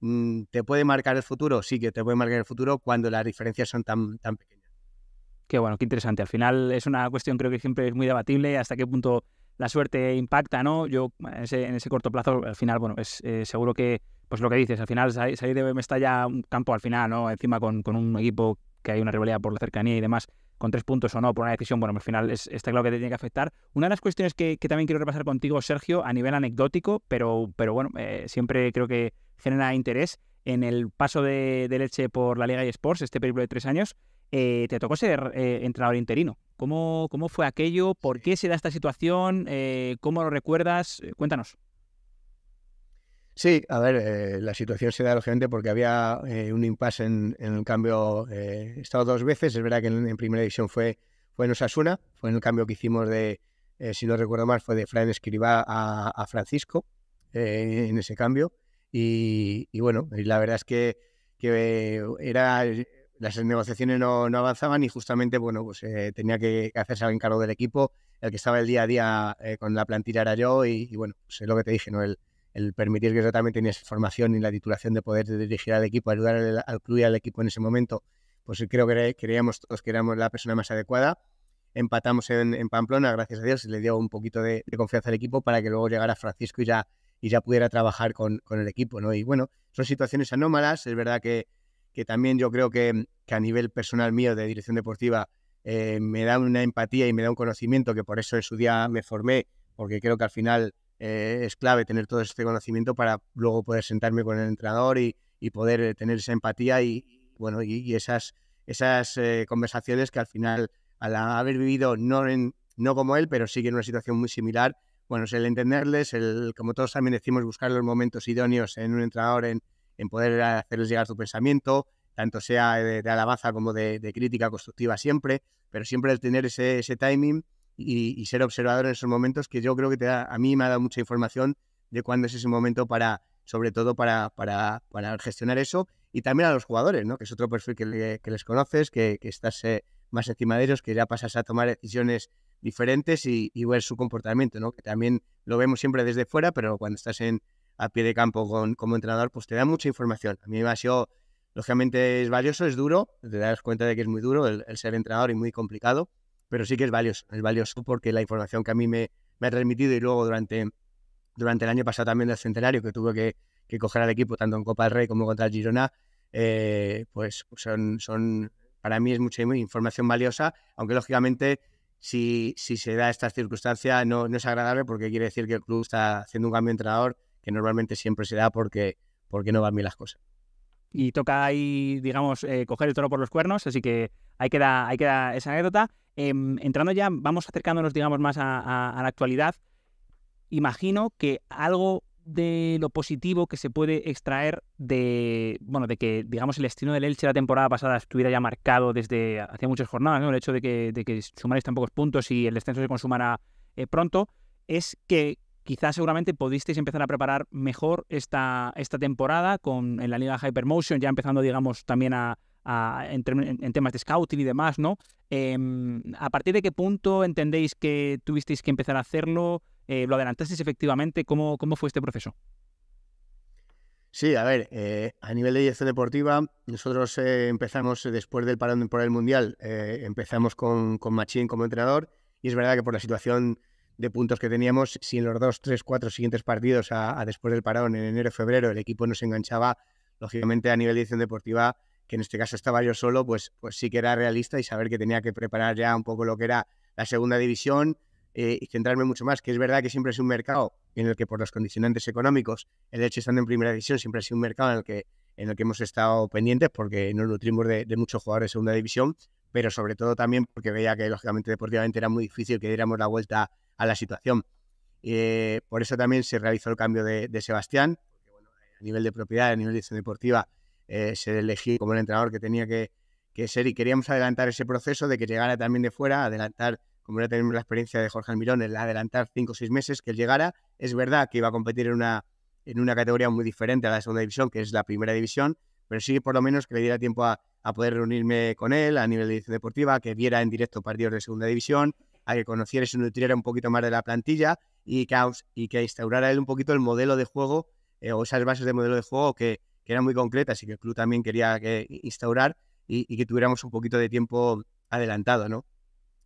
mm, ¿te puede marcar el futuro? Sí que te puede marcar el futuro cuando las diferencias son tan, tan pequeñas. Qué bueno, qué interesante. Al final es una cuestión creo que siempre es muy debatible hasta qué punto la suerte impacta, ¿no? Yo en ese, en ese corto plazo, al final, bueno, es eh, seguro que, pues lo que dices, al final salir de ya un campo al final, ¿no? Encima con, con un equipo que hay una rivalidad por la cercanía y demás, con tres puntos o no por una decisión, bueno, al final está claro que te tiene que afectar. Una de las cuestiones que, también quiero repasar contigo, Sergio, a nivel anecdótico, pero, pero bueno, eh, siempre creo que genera interés, en el paso de, Leche por la Liga y Sports, este periodo de tres años, eh, te tocó ser eh, entrenador interino. ¿Cómo, ¿Cómo fue aquello? ¿Por qué se da esta situación? ¿Cómo lo recuerdas? cuéntanos. Sí, a ver, eh, la situación se da lógicamente porque había eh, un impasse en, el cambio. he eh, estado dos veces, es verdad que en, primera edición fue, fue en Osasuna, fue en el cambio que hicimos de, si no recuerdo mal, fue de Fran Escriba a, Francisco en ese cambio. Y, bueno, la verdad es que, era, las negociaciones no, avanzaban y justamente bueno, pues, tenía que hacerse el encargo del equipo. El que estaba el día a día con la plantilla era yo y, bueno, pues lo que te dije, ¿no? el permitir que yo también tenía esa formación y la titulación de poder dirigir al equipo, ayudar al, club y al equipo en ese momento, pues creo que creíamos todos que éramos la persona más adecuada. Empatamos en, Pamplona, gracias a Dios, y le dio un poquito de, confianza al equipo para que luego llegara Francisco y ya, y ya pudiera trabajar con, el equipo. ¿no? Y bueno, son situaciones anómalas, es verdad que, que también yo creo que, a nivel personal mío de dirección deportiva eh, me da una empatía y me da un conocimiento que por eso en su día me formé, porque creo que al final eh, es clave tener todo este conocimiento para luego poder sentarme con el entrenador y, poder eh, tener esa empatía y, bueno, y, esas, esas eh, conversaciones que al final, al haber vivido no, como él, pero sí que en una situación muy similar, bueno, es el entenderles, como todos también decimos, buscar los momentos idóneos en un entrenador, en, poder hacerles llegar su pensamiento, tanto sea de, alabanza como de, de, crítica constructiva siempre, pero siempre el tener ese timing y, ser observador en esos momentos que yo creo que te da, a mí me ha dado mucha información de cuándo es ese momento para, sobre todo para, para, gestionar eso y también a los jugadores, ¿no? que es otro perfil que, les conoces, que, estás eh, más encima de ellos, que ya pasas a tomar decisiones diferentes y, ver su comportamiento, ¿no? que también lo vemos siempre desde fuera, pero cuando estás en, a pie de campo con, como entrenador, pues te da mucha información. A mí me ha sido, lógicamente es valioso, es duro, te das cuenta de que es muy duro el ser entrenador y muy complicado, pero sí que es valioso, es valioso porque la información que a mí me, me ha transmitido y luego durante, durante el año pasado también del centenario que tuve que, coger al equipo tanto en Copa del Rey como contra el Girona, eh, pues son, son, para mí es mucha información valiosa, aunque lógicamente si, si se da esta circunstancia no, no es agradable porque quiere decir que el club está haciendo un cambio de entrenador que normalmente siempre se da porque, porque no van bien las cosas y toca ahí, digamos, eh, coger el toro por los cuernos, así que ahí hay ahí queda esa anécdota. Em, entrando ya, vamos acercándonos, digamos, más a, la actualidad. Imagino que algo de lo positivo que se puede extraer de, bueno, de que, digamos, el destino del Elche la temporada pasada estuviera ya marcado desde hace muchas jornadas, El hecho de que, de sumarais tan pocos puntos y el descenso se consumara eh, pronto, es que quizás seguramente pudisteis empezar a preparar mejor esta, esta temporada con, en la liga Hypermotion, ya empezando, digamos, también a, en, temas de scouting y demás, ¿no? Em, ¿A partir de qué punto entendéis que tuvisteis que empezar a hacerlo? Eh, ¿Lo adelantasteis efectivamente? ¿Cómo, ¿Cómo fue este proceso? Sí, a ver, eh, a nivel de dirección deportiva, nosotros eh, empezamos después del parón temporal mundial, empezamos con, con Machín como entrenador y es verdad que por la situación de puntos que teníamos, si en los dos, tres, cuatro siguientes partidos a, después del parón en enero, febrero, el equipo no se enganchaba, lógicamente a nivel de dirección deportiva en este caso estaba yo solo, pues, pues sí que era realista y saber que tenía que preparar ya un poco lo que era la segunda división eh, y centrarme mucho más, que es verdad que siempre es un mercado en el que por los condicionantes económicos, el hecho de estar en primera división siempre ha sido un mercado en el que, en el que hemos estado pendientes porque nos nutrimos de, muchos jugadores de segunda división, pero sobre todo también porque veía que lógicamente deportivamente era muy difícil que diéramos la vuelta a la situación. Eh, por eso también se realizó el cambio de, Sebastián, a nivel de propiedad, a nivel de dirección deportiva, eh, se elegí como el entrenador que tenía que, ser y queríamos adelantar ese proceso de que llegara también de fuera, adelantar, como ya tenemos la experiencia de Jorge Almirón, el adelantar cinco o seis meses que él llegara. Es verdad que iba a competir en una, en una categoría muy diferente a la segunda división, que es la primera división, pero sí por lo menos que le diera tiempo a, poder reunirme con él a nivel de dirección deportiva, que viera en directo partidos de segunda división, a que conociera y se nutriera un poquito más de la plantilla y que, y que instaurara él un poquito el modelo de juego eh, o esas bases de modelo de juego que, que eran muy concretas y que el club también quería instaurar y, que tuviéramos un poquito de tiempo adelantado, ¿no?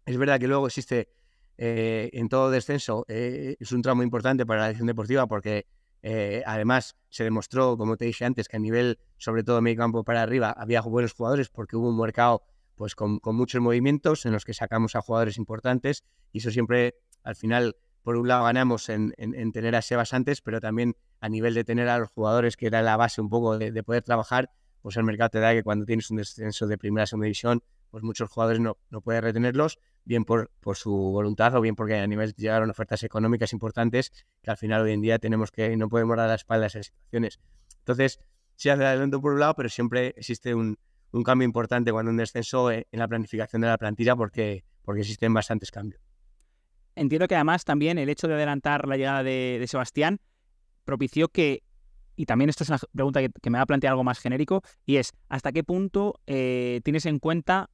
Es verdad que luego existe eh, en todo descenso, eh, es un tramo importante para la edición deportiva porque eh, además se demostró, como te dije antes, que a nivel, sobre todo medio campo para arriba, había buenos jugadores porque hubo un mercado pues, con muchos movimientos en los que sacamos a jugadores importantes y eso siempre al final por un lado ganamos en, tener a Sebas antes, pero también a nivel de tener a los jugadores, que era la base un poco de, poder trabajar, pues el mercado te da que cuando tienes un descenso de primera a segunda división, pues muchos jugadores no, no puedes retenerlos, bien por, por su voluntad o bien porque a nivel llegaron ofertas económicas importantes que al final hoy en día tenemos que no podemos dar la espalda a esas situaciones. Entonces, sí hace adelanto por un lado, pero siempre existe un, cambio importante cuando un descenso en, eh, en la planificación de la plantilla porque, porque existen bastantes cambios. Entiendo que además también el hecho de adelantar la llegada de, Sebastián propició que, y también esta es una pregunta que, me va a plantear algo más genérico, y es, ¿hasta qué punto eh, tienes en cuenta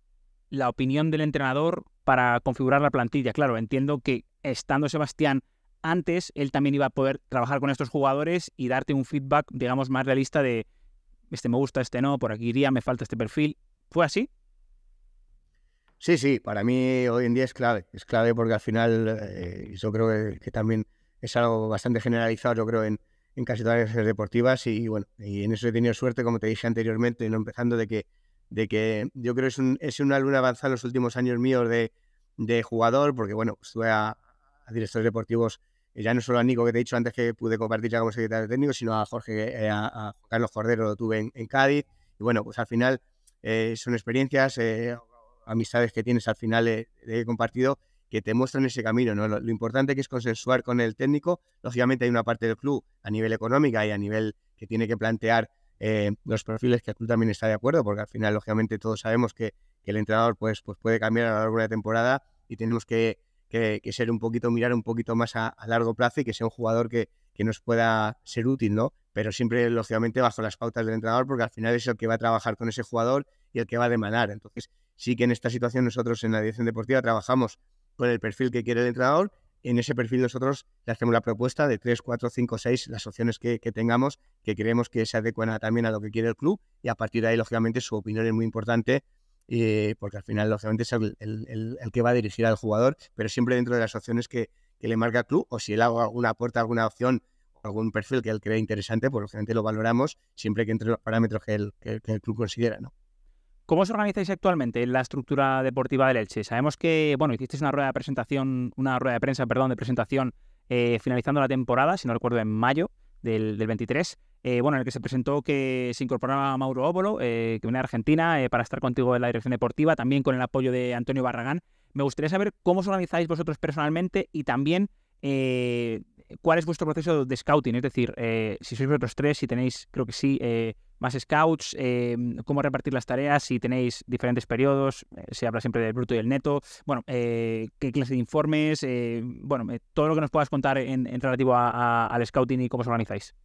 la opinión del entrenador para configurar la plantilla? Claro, entiendo que estando Sebastián antes, él también iba a poder trabajar con estos jugadores y darte un feedback, digamos, más realista de, este me gusta, este no, por aquí iría, me falta este perfil. ¿Fue así? Sí, sí, para mí hoy en día es clave. Es clave porque al final eh, yo creo que, también es algo bastante generalizado, yo creo, en, en casi todas las deportivas. Y, bueno, y en eso he tenido suerte, como te dije anteriormente, no empezando de que, de que yo creo que es, un, es una luna avanzada en los últimos años míos de, de jugador, porque bueno, estuve a, directores deportivos, eh, ya no solo a Nico, que te he dicho antes que pude compartir ya como secretario técnico, sino a Jorge, eh, a, Carlos Cordero, lo tuve en, Cádiz. Y bueno, pues al final son experiencias, amistades que tienes al final eh, de, compartido que te muestran ese camino. ¿no? Lo, importante que es consensuar con el técnico. Lógicamente hay una parte del club a nivel económico y a nivel que tiene que plantear eh, los perfiles que el club también está de acuerdo, porque al final, lógicamente, todos sabemos que, el entrenador pues, pues puede cambiar a lo largo de la temporada y tenemos que, que, ser un poquito, mirar un poquito más a, largo plazo y que sea un jugador que, que nos pueda ser útil, ¿no? Pero siempre, lógicamente, bajo las pautas del entrenador, porque al final es el que va a trabajar con ese jugador y el que va a demandar. Entonces, sí que en esta situación nosotros en la dirección deportiva trabajamos con el perfil que quiere el entrenador. En ese perfil nosotros le hacemos la propuesta de 3, 4, 5, 6, las opciones que, tengamos, que creemos que se adecuan también a lo que quiere el club y a partir de ahí, lógicamente, su opinión es muy importante eh, porque al final, lógicamente, es el, que va a dirigir al jugador, pero siempre dentro de las opciones que, le marca el club o si él hago alguna aporta, alguna opción algún perfil que él cree interesante, pues lógicamente lo valoramos siempre que entre los parámetros que el, que el club considera, ¿no? ¿Cómo os organizáis actualmente en la estructura deportiva del Elche? Sabemos que, bueno, hicisteis una rueda de presentación, una rueda de prensa, perdón, de presentación eh, finalizando la temporada, si no recuerdo, en mayo del, 23. Eh, bueno, en el que se presentó que se incorporaba Mauro Óbolo, eh, que viene de Argentina, para estar contigo en la dirección deportiva, también con el apoyo de Antonio Barragán. Me gustaría saber cómo os organizáis vosotros personalmente y también cuál es vuestro proceso de scouting, es decir, si sois vosotros tres, si tenéis, creo que sí, más scouts, em, cómo repartir las tareas, si tenéis diferentes periodos, eh, se habla siempre del bruto y el neto, bueno, eh, qué clase de informes, eh, bueno, todo lo que nos puedas contar en, relativo al scouting y cómo os organizáis.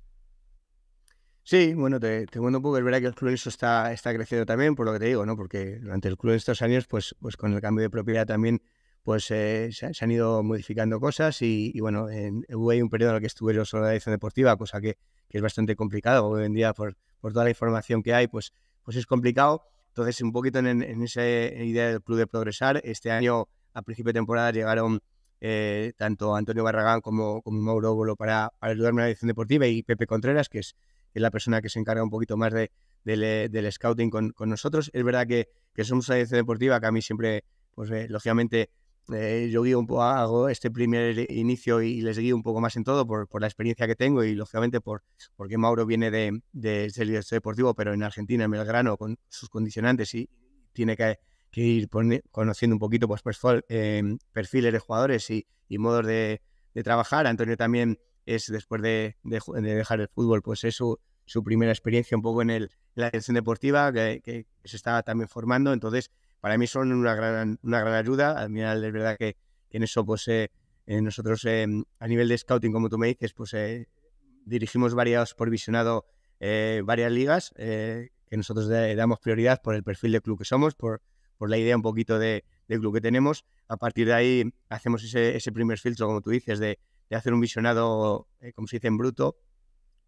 Sí, bueno, te, cuento un poco, es verdad que el club está, está creciendo también, por lo que te digo, ¿no? Porque durante el club estos años, pues, pues con el cambio de propiedad también, pues se, han ido modificando cosas y, bueno, en, hubo ahí un periodo en el que estuve yo solo en la edición deportiva, cosa que, que es bastante complicado hoy en día por, por toda la información que hay, pues, pues es complicado. Entonces, un poquito en, esa idea del club de progresar, este año a principio de temporada llegaron eh, tanto Antonio Barragán como, como Mauro Obolo para, para, ayudarme en la dirección deportiva y Pepe Contreras, que es, es, la persona que se encarga un poquito más de, del scouting con, con, nosotros. Es verdad que, que somos una dirección deportiva que a mí siempre, pues eh, lógicamente, eh, yo un poco, hago este primer inicio y les guío un poco más en todo por, la experiencia que tengo y lógicamente por, porque Mauro viene de, de deportivo, pero en Argentina, en Belgrano, con sus condicionantes y tiene que, que ir conociendo un poquito pues, perfil, em, perfiles de jugadores y, modos de, trabajar. Antonio también es, después de, dejar el fútbol, pues es su, primera experiencia un poco en, el, la dirección deportiva, que, se está también formando. Entonces, para mí son una gran, una gran ayuda. Al final es verdad que en eso pues eh, nosotros eh, a nivel de scouting, como tú me dices, pues eh, dirigimos varios por visionado varias ligas que nosotros damos prioridad por el perfil de club que somos, por, por la idea un poquito de, club que tenemos. A partir de ahí hacemos ese, ese primer filtro, como tú dices, de, hacer un visionado, como se dice, en bruto,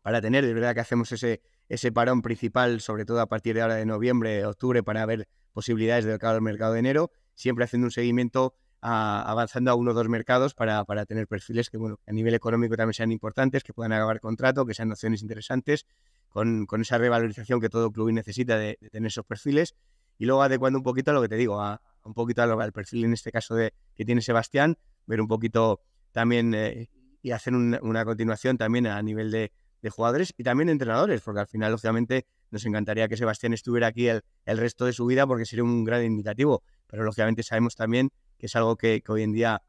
para tener, de verdad que hacemos ese ese parón principal, sobre todo a partir de ahora de noviembre, octubre, para ver posibilidades de tocar el mercado de enero, siempre haciendo un seguimiento avanzando a uno o dos mercados para, para tener perfiles que a nivel económico también sean importantes, que puedan acabar contrato, que sean opciones interesantes, con, con esa revalorización que todo club necesita de, tener esos perfiles. Y luego adecuando un poquito a lo que te digo, a, un poquito al perfil en este caso de, que tiene Sebastián, ver un poquito también eh, y hacer una continuación también a nivel de, de jugadores y también de entrenadores, porque al final, lógicamente, nos encantaría que Sebastián estuviera aquí el, resto de su vida porque sería un gran indicativo, pero lógicamente sabemos también que es algo que, hoy en día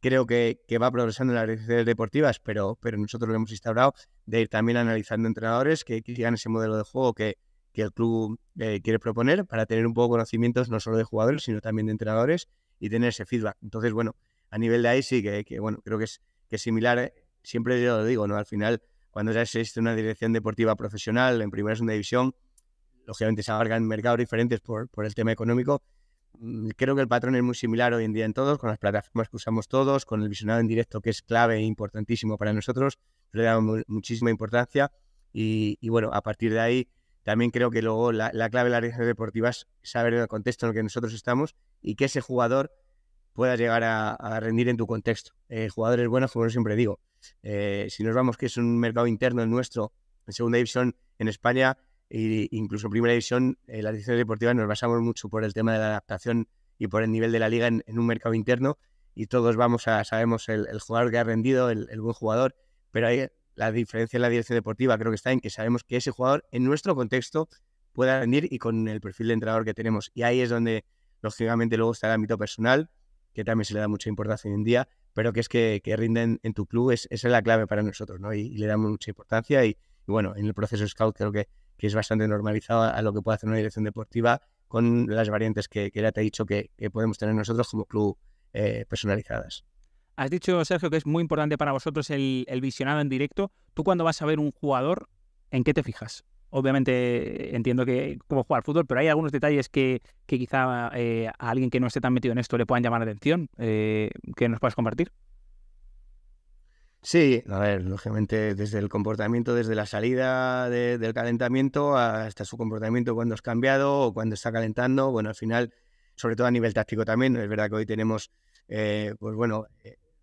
creo que, va progresando en las redes deportivas, pero, pero nosotros lo hemos instaurado de ir también analizando entrenadores que, que sigan ese modelo de juego que, que el club eh, quiere proponer para tener un poco conocimientos no solo de jugadores, sino también de entrenadores y tener ese feedback. Entonces, bueno, a nivel de ahí sí que, bueno, creo que es, que similar. ¿eh? Siempre yo lo digo, ¿no? Al final cuando ya existe una dirección deportiva profesional en primera y división, lógicamente se abarcan mercados diferentes por, por el tema económico. Mm, creo que el patrón es muy similar hoy en día en todos, con las plataformas que usamos todos, con el visionado en directo que es clave e importantísimo para nosotros, le damos muchísima importancia y, bueno, a partir de ahí también creo que luego la, la clave de la dirección deportiva es saber el contexto en el que nosotros estamos y que ese jugador pueda llegar a, rendir en tu contexto. Eh, jugadores buenos, como siempre digo. Eh, si nos vamos, que es un mercado interno el nuestro, en segunda división en España e incluso en primera división, en eh, las divisiones deportivas nos basamos mucho por el tema de la adaptación y por el nivel de la liga en, un mercado interno y todos vamos a, sabemos el, jugador que ha rendido, el, buen jugador, pero hay, la diferencia en la dirección deportiva creo que está en que sabemos que ese jugador en nuestro contexto pueda rendir y con el perfil de entrenador que tenemos. Y ahí es donde, lógicamente, luego está el ámbito personal que también se le da mucha importancia hoy en día, pero que es que, que rinden en tu club, es, esa es la clave para nosotros, ¿no? Y, le damos mucha importancia y, bueno, en el proceso scout creo que, es bastante normalizado a, lo que puede hacer una dirección deportiva con las variantes que, que ya te he dicho que, podemos tener nosotros como club eh, personalizadas. Has dicho, Sergio, que es muy importante para vosotros el, el visionado en directo. ¿Tú cuando vas a ver un jugador, en qué te fijas? obviamente entiendo que cómo jugar al fútbol, pero hay algunos detalles que, quizá eh, a alguien que no esté tan metido en esto le puedan llamar la atención, eh, que nos puedas compartir. Sí, a ver, lógicamente desde el comportamiento, desde la salida del calentamiento hasta su comportamiento cuando es cambiado o cuando está calentando, bueno, al final, sobre todo a nivel táctico también, es verdad que hoy tenemos, eh, pues bueno,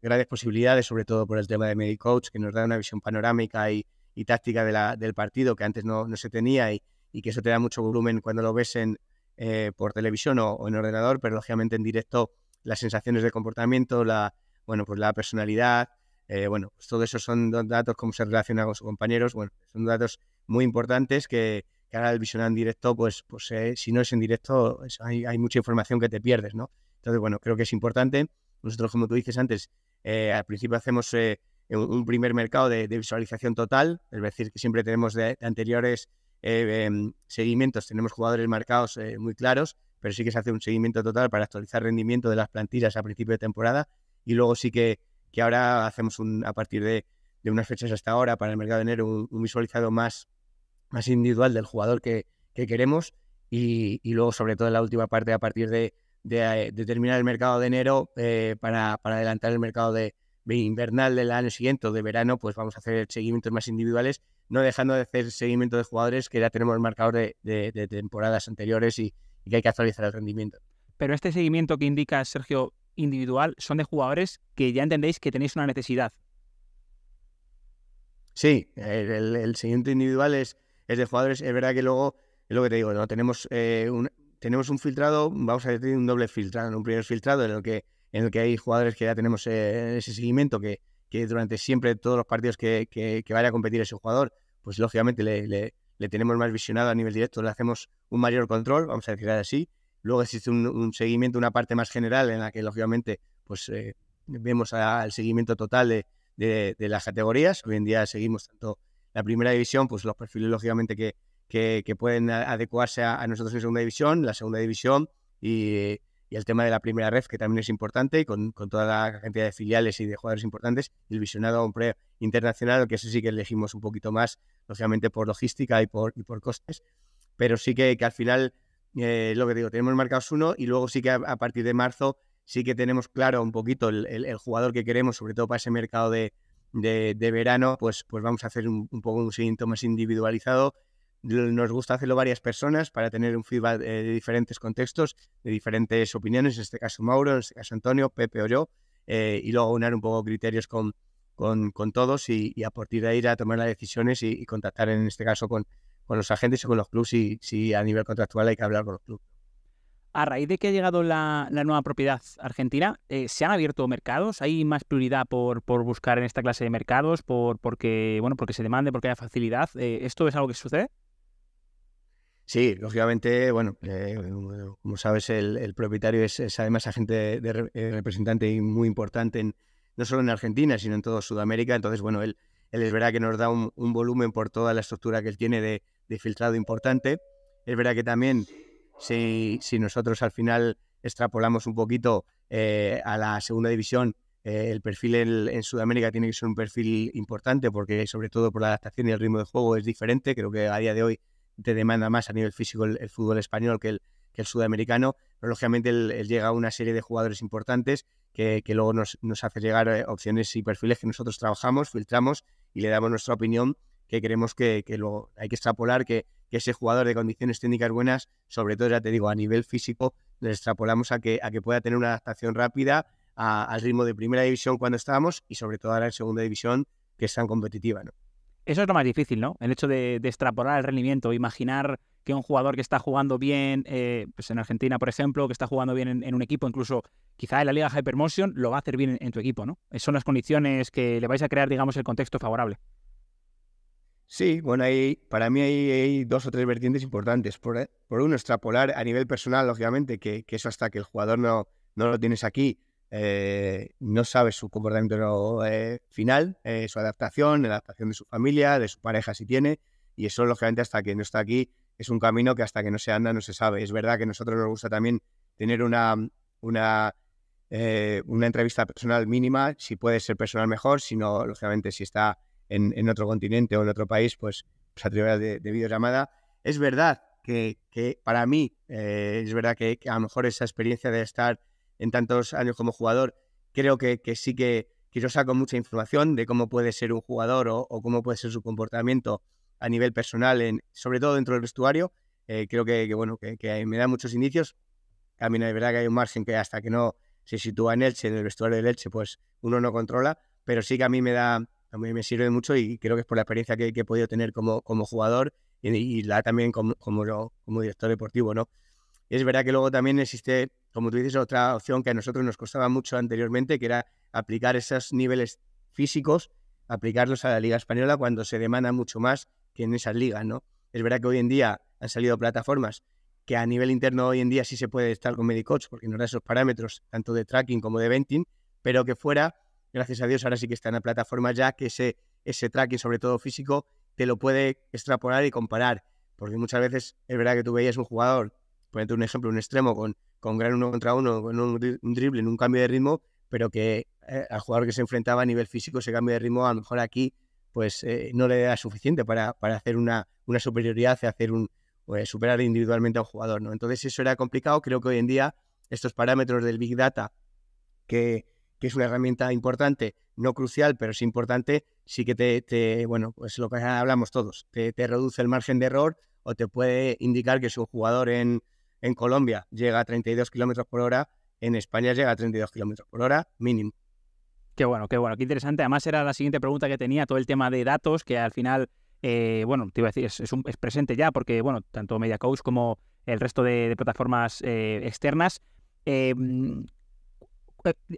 grandes posibilidades, sobre todo por el tema de MediCoach, que nos da una visión panorámica y, y táctica de la, del partido que antes no, se tenía y, que eso te da mucho volumen cuando lo ves en, eh, por televisión o, en ordenador, pero lógicamente en directo las sensaciones de comportamiento, la, bueno, pues la personalidad, eh, bueno, pues todo eso son datos, cómo se relaciona con sus compañeros, bueno, son datos muy importantes que, ahora el visionar en directo, pues, pues eh, si no es en directo, hay, hay, mucha información que te pierdes, ¿no? Entonces, bueno, creo que es importante. Nosotros, como tú dices antes, al principio hacemos un primer mercado de, visualización total, es decir, que siempre tenemos de, anteriores eh, em, seguimientos, tenemos jugadores marcados eh, muy claros, pero sí que se hace un seguimiento total para actualizar rendimiento de las plantillas a principio de temporada y luego sí que, que ahora hacemos un, a partir de, unas fechas hasta ahora para el mercado de enero un, visualizado más, más individual del jugador que, queremos y, luego sobre todo en la última parte a partir de, eh, terminar el mercado de enero eh, para adelantar el mercado de invernal del año siguiente o de verano, pues vamos a hacer seguimientos más individuales, no dejando de hacer seguimiento de jugadores que ya tenemos el marcador de, temporadas anteriores y, que hay que actualizar el rendimiento. Pero este seguimiento que indica Sergio individual son de jugadores que ya entendéis que tenéis una necesidad. Sí, el, seguimiento individual es, de jugadores. Es verdad que luego, es lo que te digo, no tenemos eh, un, tenemos un filtrado, vamos a decir un doble filtrado, un primer filtrado en el que en el que hay jugadores que ya tenemos eh, ese seguimiento, que, que, durante siempre todos los partidos que, que, vaya a competir ese jugador, pues lógicamente le, tenemos más visionado a nivel directo, le hacemos un mayor control, vamos a decir así. Luego existe un, seguimiento, una parte más general en la que lógicamente pues eh, vemos al seguimiento total de, las categorías. Hoy en día seguimos tanto la primera división, pues los perfiles lógicamente que, que, pueden adecuarse a, a, nosotros en segunda división, la segunda división y, y el tema de la primera red, que también es importante, y con, con, toda la cantidad de filiales y de jugadores importantes, el visionado hombre internacional, que eso sí que elegimos un poquito más, lógicamente por logística y por, y por costes, pero sí que, que al final, eh, lo que digo, tenemos marcados uno y luego sí que a, partir de marzo sí que tenemos claro un poquito el, jugador que queremos, sobre todo para ese mercado de, de, verano, pues, pues vamos a hacer un, un poco un seguimiento más individualizado nos gusta hacerlo varias personas para tener un feedback de diferentes contextos, de diferentes opiniones, en este caso Mauro, en este caso Antonio, Pepe o yo, eh, y luego unir un poco criterios con, con, todos y, a partir de ahí ir a tomar las decisiones y, contactar en este caso con, con, los agentes y con los clubs y si a nivel contractual hay que hablar con los clubes. A raíz de que ha llegado la, nueva propiedad argentina, eh, ¿se han abierto mercados? ¿Hay más prioridad por, por buscar en esta clase de mercados? Por, porque, bueno, porque se demande, porque haya facilidad. Eh, ¿Esto es algo que sucede? Sí, lógicamente, bueno, eh, como sabes, el, propietario es, además agente de, eh, representante muy importante, no solo en Argentina, sino en toda Sudamérica. Entonces, bueno, él, él es verdad que nos da un, volumen por toda la estructura que él tiene de, filtrado importante. Es verdad que también, si, si nosotros al final extrapolamos un poquito eh, a la segunda división, el perfil en, Sudamérica tiene que ser un perfil importante porque sobre todo por la adaptación y el ritmo de juego es diferente. Creo que a día de hoy te demanda más a nivel físico el, fútbol español que el, que el sudamericano, pero lógicamente él, llega a una serie de jugadores importantes que, luego nos, nos, hace llegar eh, opciones y perfiles que nosotros trabajamos, filtramos y le damos nuestra opinión que queremos que, que luego hay que extrapolar, que, ese jugador de condiciones técnicas buenas, sobre todo ya te digo, a nivel físico, le extrapolamos a que, a que pueda tener una adaptación rápida al ritmo de primera división cuando estábamos y sobre todo ahora en segunda división, que es tan competitiva. ¿no? Eso es lo más difícil, ¿no? El hecho de, extrapolar el rendimiento, imaginar que un jugador que está jugando bien, eh, pues en Argentina, por ejemplo, que está jugando bien en, un equipo, incluso quizá en la Liga Hypermotion, lo va a hacer bien en, tu equipo, ¿no? Eh, son las condiciones que le vais a crear, digamos, el contexto favorable. Sí, bueno, ahí, para mí hay, dos o tres vertientes importantes. Por, eh, uno, extrapolar a nivel personal, lógicamente, que, eso hasta que el jugador no, no lo tienes aquí, eh, no sabe su comportamiento eh, final, eh, su adaptación, la adaptación de su familia, de su pareja si tiene, y eso lógicamente hasta que no está aquí es un camino que hasta que no se anda no se sabe. Es verdad que a nosotros nos gusta también tener una, una, una entrevista personal mínima, si puede ser personal mejor, si no, lógicamente si está en, otro continente o en otro país, pues se pues, través de, videollamada. Es verdad que, para mí, es verdad que a lo mejor esa experiencia de estar en tantos años como jugador, creo que, sí que, yo saco mucha información de cómo puede ser un jugador o, cómo puede ser su comportamiento a nivel personal, en, sobre todo dentro del vestuario. Eh, creo que, bueno, que, me da muchos indicios. También es verdad que hay un margen que hasta que no se sitúa en Elche, en el vestuario de Elche, pues uno no controla, pero sí que a mí me da, a mí me sirve mucho y creo que es por la experiencia que, he podido tener como, jugador y, la también como, como director deportivo, ¿no? es verdad que luego también existe, como tú dices, otra opción que a nosotros nos costaba mucho anteriormente, que era aplicar esos niveles físicos, aplicarlos a la Liga Española cuando se demanda mucho más que en esas ligas, ¿no? Es verdad que hoy en día han salido plataformas que a nivel interno hoy en día sí se puede estar con Medicoach porque no da esos parámetros tanto de tracking como de venting, pero que fuera, gracias a Dios, ahora sí que está en plataforma ya que ese, ese tracking, sobre todo físico, te lo puede extrapolar y comparar. Porque muchas veces es verdad que tú veías un jugador ponerte un ejemplo, un extremo con, con gran uno contra uno, con un, dribble en un cambio de ritmo, pero que eh, al jugador que se enfrentaba a nivel físico ese cambio de ritmo a lo mejor aquí pues eh, no le da suficiente para, para hacer una, una superioridad y hacer un, pues, superar individualmente a un jugador. ¿no? Entonces eso era complicado. Creo que hoy en día estos parámetros del Big Data, que, es una herramienta importante, no crucial, pero es importante, sí que te, bueno, pues lo que hablamos todos, te, te reduce el margen de error o te puede indicar que si un jugador en, en Colombia llega a 32 kilómetros por hora, en España llega a 32 kilómetros por hora mínimo. Qué bueno, qué bueno, qué interesante. Además era la siguiente pregunta que tenía, todo el tema de datos, que al final, eh, bueno, te iba a decir, es, presente ya, porque, bueno, tanto MediaCoach como el resto de, plataformas eh, externas. Eh, mm,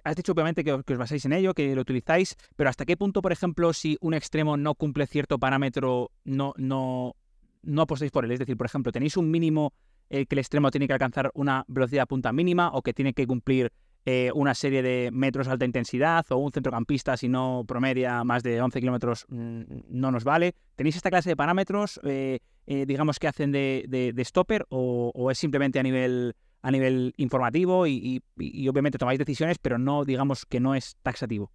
has dicho obviamente que os, basáis en ello, que lo utilizáis, pero ¿hasta qué punto, por ejemplo, si un extremo no cumple cierto parámetro, no, no, no apostáis por él? Es decir, por ejemplo, ¿tenéis un mínimo eh, que el extremo tiene que alcanzar una velocidad punta mínima o que tiene que cumplir eh, una serie de metros de alta intensidad o un centrocampista si no promedia más de 11 kilómetros mm, no nos vale. ¿Tenéis esta clase de parámetros, eh, digamos, que hacen de, stopper o, es simplemente a nivel, a nivel informativo y, obviamente tomáis decisiones, pero no, digamos, que no es taxativo?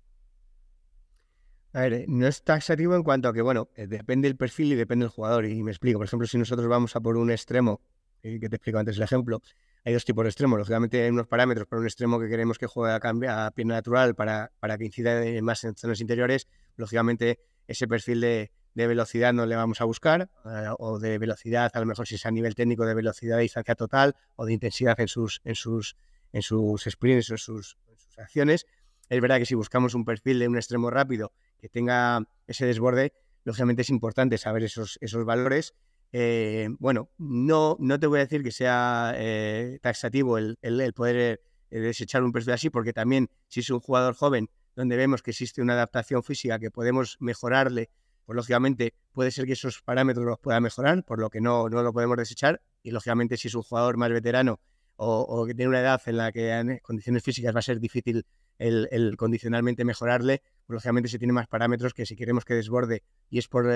A ver, no es taxativo en cuanto a que, bueno, depende del perfil y depende del jugador. Y me explico, por ejemplo, si nosotros vamos a por un extremo eh, que te explico antes el ejemplo, hay dos tipos de extremos. Lógicamente hay unos parámetros para un extremo que queremos que juegue a, pie a pierna natural para, para que incida más en zonas interiores. Lógicamente ese perfil de, velocidad no le vamos a buscar, eh, o de velocidad, a lo mejor si es a nivel técnico, de velocidad de distancia total o de intensidad en sus, en sus, en sus sprints o en sus, en sus acciones. Es verdad que si buscamos un perfil de un extremo rápido que tenga ese desborde, lógicamente es importante saber esos, esos valores eh, bueno, no, no te voy a decir que sea eh, taxativo el, el, poder eh, desechar un perfil así, porque también si es un jugador joven donde vemos que existe una adaptación física que podemos mejorarle, pues lógicamente puede ser que esos parámetros los pueda mejorar, por lo que no, no lo podemos desechar. Y lógicamente si es un jugador más veterano o, que tiene una edad en la que en condiciones físicas va a ser difícil el, condicionalmente mejorarle, pues lógicamente se tiene más parámetros que si queremos que desborde y es por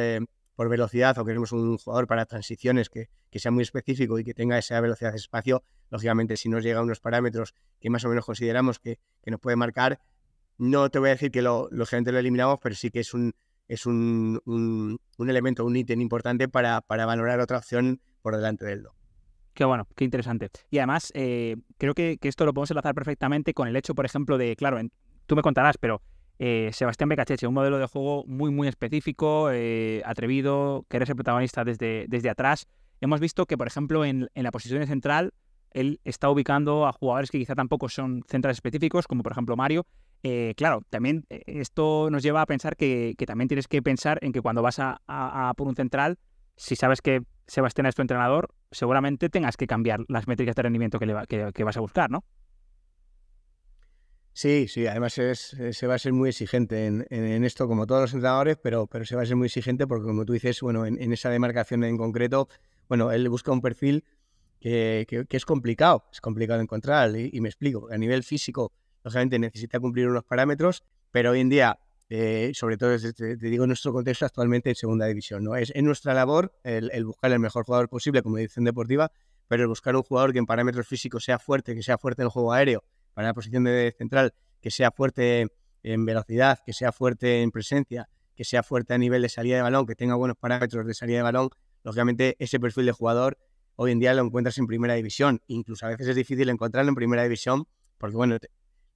por velocidad o queremos un jugador para transiciones que, sea muy específico y que tenga esa velocidad de espacio, lógicamente si nos llega a unos parámetros que más o menos consideramos que, nos puede marcar, no te voy a decir que lo, gente lo eliminamos, pero sí que es un, es un, un, elemento, un ítem importante para, para, valorar otra opción por delante del él Qué bueno, qué interesante. Y además, eh, creo que, que, esto lo podemos enlazar perfectamente con el hecho, por ejemplo, de, claro, tú me contarás, pero eh, Sebastián Becacheche, un modelo de juego muy, muy específico, eh, atrevido, que eres el protagonista desde, desde atrás. Hemos visto que, por ejemplo, en, la posición central, él está ubicando a jugadores que quizá tampoco son centrales específicos, como por ejemplo Mario. Eh, claro, también esto nos lleva a pensar que, que, también tienes que pensar en que cuando vas a, por un central, si sabes que Sebastián es tu entrenador, seguramente tengas que cambiar las métricas de rendimiento que, que vas a buscar, ¿no? Sí, sí, además eh, se va a ser muy exigente en, esto, como todos los entrenadores, pero, pero se va a ser muy exigente porque, como tú dices, bueno, en, esa demarcación en concreto, bueno, él busca un perfil que, que, es complicado, es complicado encontrar, y, me explico, a nivel físico, lógicamente necesita cumplir unos parámetros, pero hoy en día, eh, sobre todo, te, digo, en nuestro contexto actualmente en segunda división, ¿no? Es, en nuestra labor el, el buscar el mejor jugador posible como edición deportiva, pero el buscar un jugador que en parámetros físicos sea fuerte, que sea fuerte en el juego aéreo, para una posición de central que sea fuerte en velocidad, que sea fuerte en presencia, que sea fuerte a nivel de salida de balón, que tenga buenos parámetros de salida de balón, lógicamente ese perfil de jugador hoy en día lo encuentras en primera división. Incluso a veces es difícil encontrarlo en primera división, porque bueno,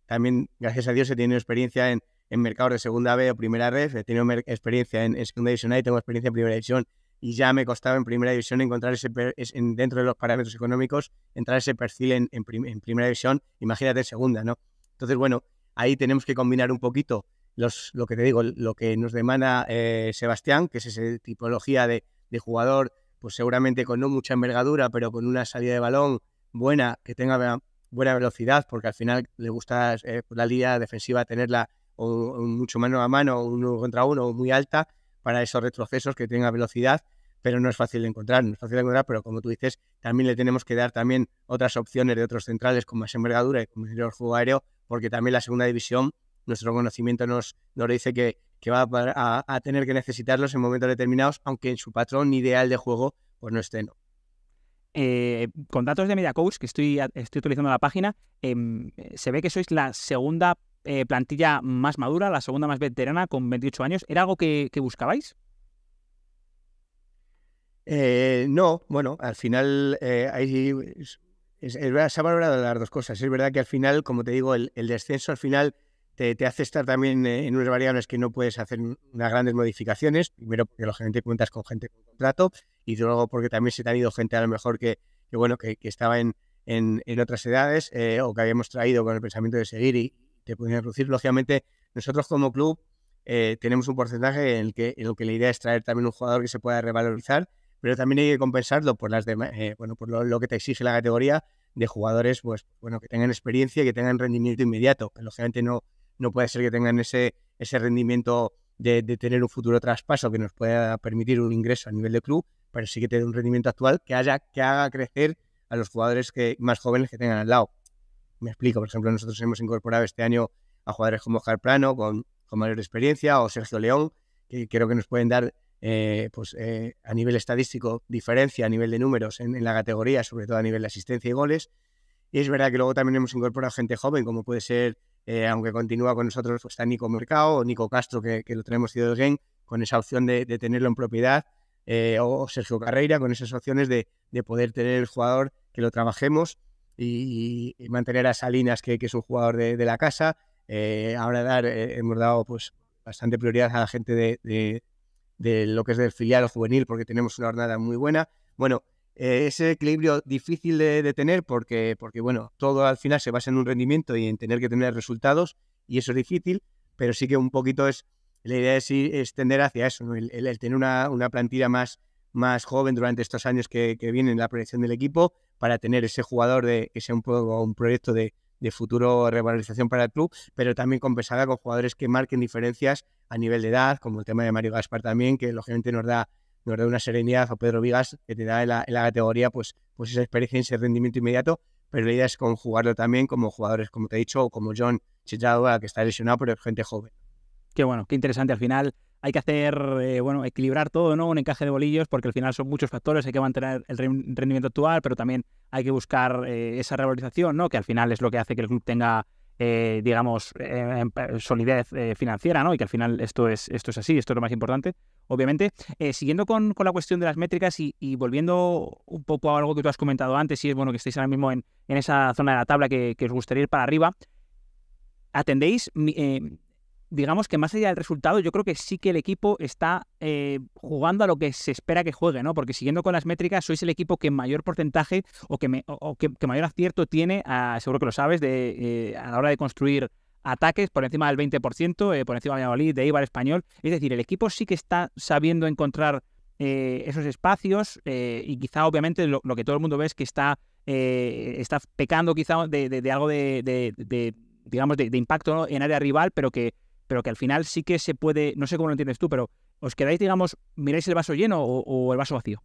también gracias a Dios he tenido experiencia en, en mercados de segunda B o primera red, he tenido experiencia en, en segunda división A y tengo experiencia en primera división y ya me costaba en primera división encontrar ese, dentro de los parámetros económicos, entrar ese perfil en, en, primera división, imagínate en segunda, ¿no? Entonces, bueno, ahí tenemos que combinar un poquito los, lo que te digo, lo que nos demanda eh, Sebastián, que es esa tipología de, jugador, pues seguramente con no mucha envergadura, pero con una salida de balón buena, que tenga buena velocidad, porque al final le gusta eh, la liga defensiva tenerla o, mucho mano a mano, uno contra uno, muy alta, para esos retrocesos que tenga velocidad, pero no es fácil de encontrar, no es fácil de encontrar, pero como tú dices, también le tenemos que dar también otras opciones de otros centrales con más envergadura y con mayor juego aéreo, porque también la segunda división, nuestro conocimiento nos, nos dice que, que va a, tener que necesitarlos en momentos determinados, aunque en su patrón ideal de juego pues no esté. Eh, con datos de MediaCoach, que estoy, estoy utilizando la página, em, se ve que sois la segunda eh, plantilla más madura, la segunda más veterana, con 28 años. ¿Era algo que, buscabais? Eh, no, bueno, al final eh, es, verdad, se ha valorado las dos cosas. Es verdad que al final, como te digo, el, descenso al final te, hace estar también en unas variables que no puedes hacer unas grandes modificaciones. Primero porque lógicamente cuentas con gente con contrato y luego porque también se te ha ido gente a lo mejor que, bueno, que, estaba en, en, otras edades o que habíamos traído con el pensamiento de seguir y, te pueden reducir. Lógicamente, nosotros como club eh, tenemos un porcentaje en el, que, en que la idea es traer también un jugador que se pueda revalorizar, pero también hay que compensarlo por las eh, bueno, por lo, que te exige la categoría de jugadores, pues bueno, que tengan experiencia y que tengan rendimiento inmediato. Lógicamente no, no puede ser que tengan ese, ese rendimiento de, tener un futuro traspaso que nos pueda permitir un ingreso a nivel de club, pero sí que tener un rendimiento actual que haya que haga crecer a los jugadores que, más jóvenes que tengan al lado. Me explico, por ejemplo, nosotros hemos incorporado este año a jugadores como Plano, con, con mayor experiencia, o Sergio León, que creo que nos pueden dar eh, pues, eh, a nivel estadístico diferencia a nivel de números en, la categoría, sobre todo a nivel de asistencia y goles. Y es verdad que luego también hemos incorporado gente joven, como puede ser, eh, aunque continúa con nosotros, pues, está Nico Mercado o Nico Castro, que, lo tenemos de Gen con esa opción de, tenerlo en propiedad, o Sergio Carreira, con esas opciones de poder tener el jugador que lo trabajemos y, mantener a Salinas, que, que es un jugador de, la casa. Eh, ahora dar, eh, hemos dado pues, bastante prioridad a la gente de, lo que es del filial o juvenil, porque tenemos una jornada muy buena. Bueno, eh, ese equilibrio difícil de, tener, porque, porque bueno, todo al final se basa en un rendimiento y en tener que tener resultados, y eso es difícil, pero sí que un poquito es, la idea es, ir, hacia eso, el, tener una, una plantilla más más joven durante estos años que, vienen la proyección del equipo para tener ese jugador de que sea un, un proyecto de, de futuro revalorización para el club, pero también compensada con jugadores que marquen diferencias a nivel de edad, como el tema de Mario Gaspar también, que lógicamente nos da, nos da una serenidad, o Pedro Vigas, que te da en la, categoría pues, pues esa experiencia, y ese rendimiento inmediato, pero la idea es conjugarlo también como jugadores, como te he dicho, o como John Chichadua, que está lesionado, pero gente joven. Qué bueno, qué interesante al final hay que hacer, eh, bueno, equilibrar todo, ¿no? Un encaje de bolillos, porque al final son muchos factores, hay que mantener el rendimiento actual, pero también hay que buscar eh, esa revalorización, ¿no? Que al final es lo que hace que el club tenga, eh, digamos, em, solidez financiera, ¿no? Y que al final esto es, esto es así, esto es lo más importante, obviamente. siguiendo con, con, la cuestión de las métricas y, volviendo un poco a algo que tú has comentado antes, y es bueno que estéis ahora mismo en, en esa zona de la tabla que, os gustaría ir para arriba, ¿atendéis? digamos que más allá del resultado, yo creo que sí que el equipo está eh, jugando a lo que se espera que juegue, ¿no? Porque siguiendo con las métricas, sois el equipo que mayor porcentaje o que, mayor acierto tiene, seguro que lo sabes, de, eh, a la hora de construir ataques por encima del 20%, eh, por encima de Valladolid, de Ibar Español. Es decir, el equipo sí que está sabiendo encontrar esos espacios y quizá obviamente lo, que todo el mundo ve es que está, está pecando quizá de, algo de, digamos, de, impacto en área rival, pero que pero que al final sí que se puede, no sé cómo lo entiendes tú, pero os quedáis, digamos, miráis el vaso lleno o, el vaso vacío.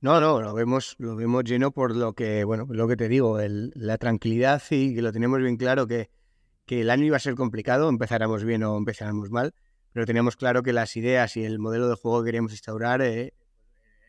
No, no, lo vemos, lo vemos lleno por lo que, bueno, lo que te digo, la tranquilidad y que lo tenemos bien claro que, que, el año iba a ser complicado, empezáramos bien o empezáramos mal, pero teníamos claro que las ideas y el modelo de juego que queríamos instaurar, eh,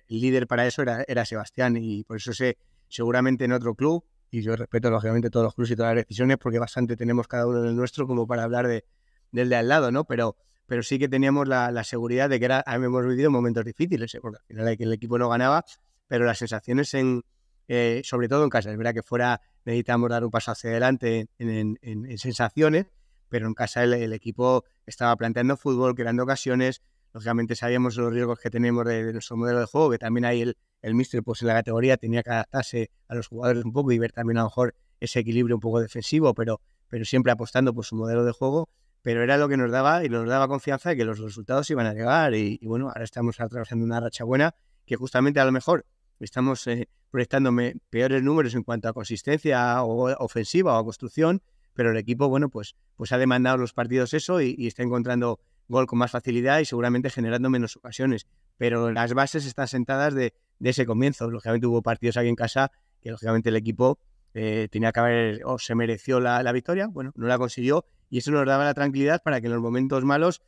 el líder para eso era, era Sebastián y por eso sé, seguramente en otro club, y yo respeto lógicamente todos los clubes y todas las decisiones porque bastante tenemos cada uno en nuestro como para hablar de, del de al lado, ¿no? Pero, pero sí que teníamos la, seguridad de que era, ah, hemos vivido momentos difíciles, ¿eh? porque al final el equipo no ganaba, pero las sensaciones en, eh, sobre todo en casa, es verdad que fuera necesitamos dar un paso hacia adelante en, sensaciones, pero en casa el, equipo estaba planteando fútbol, creando ocasiones, lógicamente sabíamos los riesgos que tenemos de, de nuestro modelo de juego, que también hay el, el míster pues en la categoría tenía que adaptarse a los jugadores un poco y ver también a lo mejor ese equilibrio un poco defensivo, pero, pero siempre apostando por su modelo de juego, pero era lo que nos daba y nos daba confianza de que los resultados iban a llegar y, bueno, ahora estamos atravesando una racha buena que justamente a lo mejor estamos proyectando eh, proyectándome peores números en cuanto a consistencia o ofensiva o a construcción, pero el equipo, bueno, pues, pues ha demandado los partidos eso y, está encontrando gol con más facilidad y seguramente generando menos ocasiones. Pero las bases están sentadas de, de ese comienzo. Lógicamente hubo partidos aquí en casa que lógicamente el equipo eh, tenía que haber, o se mereció la, victoria, bueno, no la consiguió y eso nos daba la tranquilidad para que en los momentos malos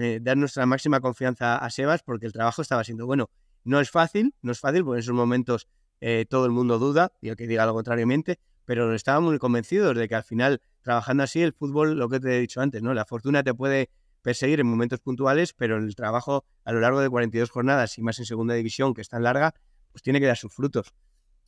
eh, dar nuestra máxima confianza a Sebas porque el trabajo estaba siendo bueno. No es fácil, no es fácil porque en esos momentos eh, todo el mundo duda y el que diga lo contrariamente, pero estábamos muy convencidos de que al final trabajando así el fútbol, lo que te he dicho antes, ¿no? La fortuna te puede perseguir en momentos puntuales, pero el trabajo a lo largo de 42 jornadas y más en segunda división, que es tan larga, pues tiene que dar sus frutos.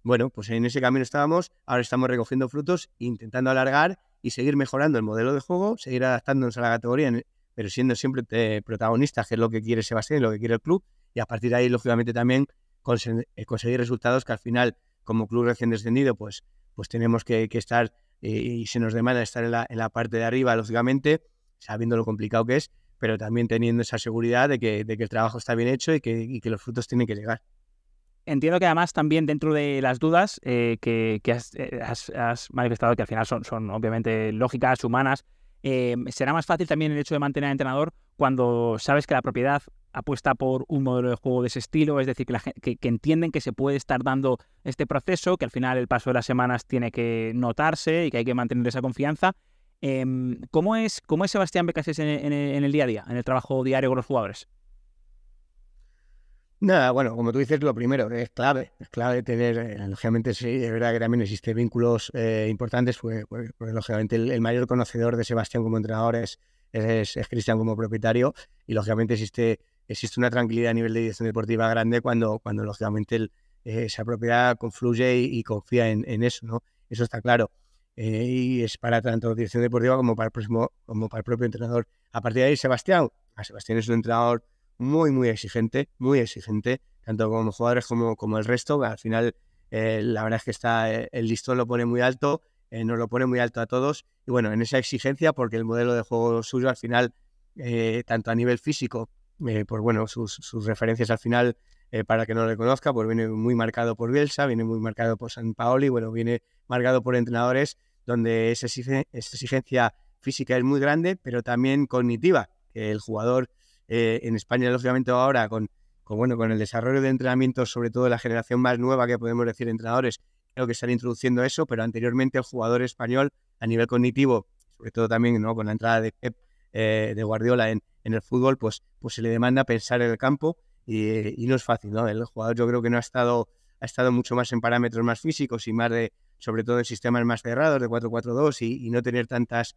Bueno, pues en ese camino estábamos, ahora estamos recogiendo frutos, intentando alargar y seguir mejorando el modelo de juego, seguir adaptándonos a la categoría, pero siendo siempre eh, protagonistas, que es lo que quiere Sebastián lo que quiere el club, y a partir de ahí, lógicamente, también eh, conseguir resultados que al final, como club recién descendido, pues, pues tenemos que, estar eh, y se nos demanda estar en la, en la parte de arriba, lógicamente, sabiendo lo complicado que es, pero también teniendo esa seguridad de que, el trabajo está bien hecho y que, los frutos tienen que llegar. Entiendo que además también dentro de las dudas eh, que, eh, has, manifestado, que al final son, obviamente lógicas, humanas, eh, será más fácil también el hecho de mantener al entrenador cuando sabes que la propiedad apuesta por un modelo de juego de ese estilo, es decir, que, entienden que se puede estar dando este proceso, que al final el paso de las semanas tiene que notarse y que hay que mantener esa confianza, Em, ¿cómo, es, ¿Cómo es Sebastián Becasés en, el día a día, en el trabajo diario con los jugadores? Nada, bueno, como tú dices, lo primero, es clave, es clave tener, eh, lógicamente sí, es verdad que también existen vínculos eh, importantes, porque, pues, pues, lógicamente el, mayor conocedor de Sebastián como entrenador es, Cristian como propietario, y lógicamente existe, existe una tranquilidad a nivel de dirección deportiva grande cuando, cuando lógicamente esa eh, propiedad confluye y, confía en, eso, ¿no? Eso está claro. Eh, y es para tanto dirección deportiva como para, el próximo, como para el propio entrenador. A partir de ahí, Sebastián. A Sebastián es un entrenador muy, muy exigente, muy exigente, tanto como jugadores como, como el resto. Al final, eh, la verdad es que está, eh, el listón lo pone muy alto, nos lo pone muy alto a todos. Y bueno, en esa exigencia, porque el modelo de juego suyo al final, tanto a nivel físico, pues bueno, sus referencias al final eh, para que no lo reconozca pues viene muy marcado por Bielsa, viene muy marcado por San Paoli, bueno, viene marcado por entrenadores donde esa exigencia física es muy grande, pero también cognitiva. Que el jugador eh, en España, lógicamente ahora, con, bueno, con el desarrollo de entrenamientos, sobre todo la generación más nueva que podemos decir entrenadores, creo que están introduciendo eso, pero anteriormente el jugador español a nivel cognitivo, sobre todo también ¿no? con la entrada de, eh, de Guardiola en, el fútbol, pues, pues se le demanda pensar en el campo eh, y, no es fácil, ¿no? El jugador yo creo que no ha estado, ha estado mucho más en parámetros más físicos y más de, sobre todo en sistemas más cerrados de 4-4-2 y, no tener tantas,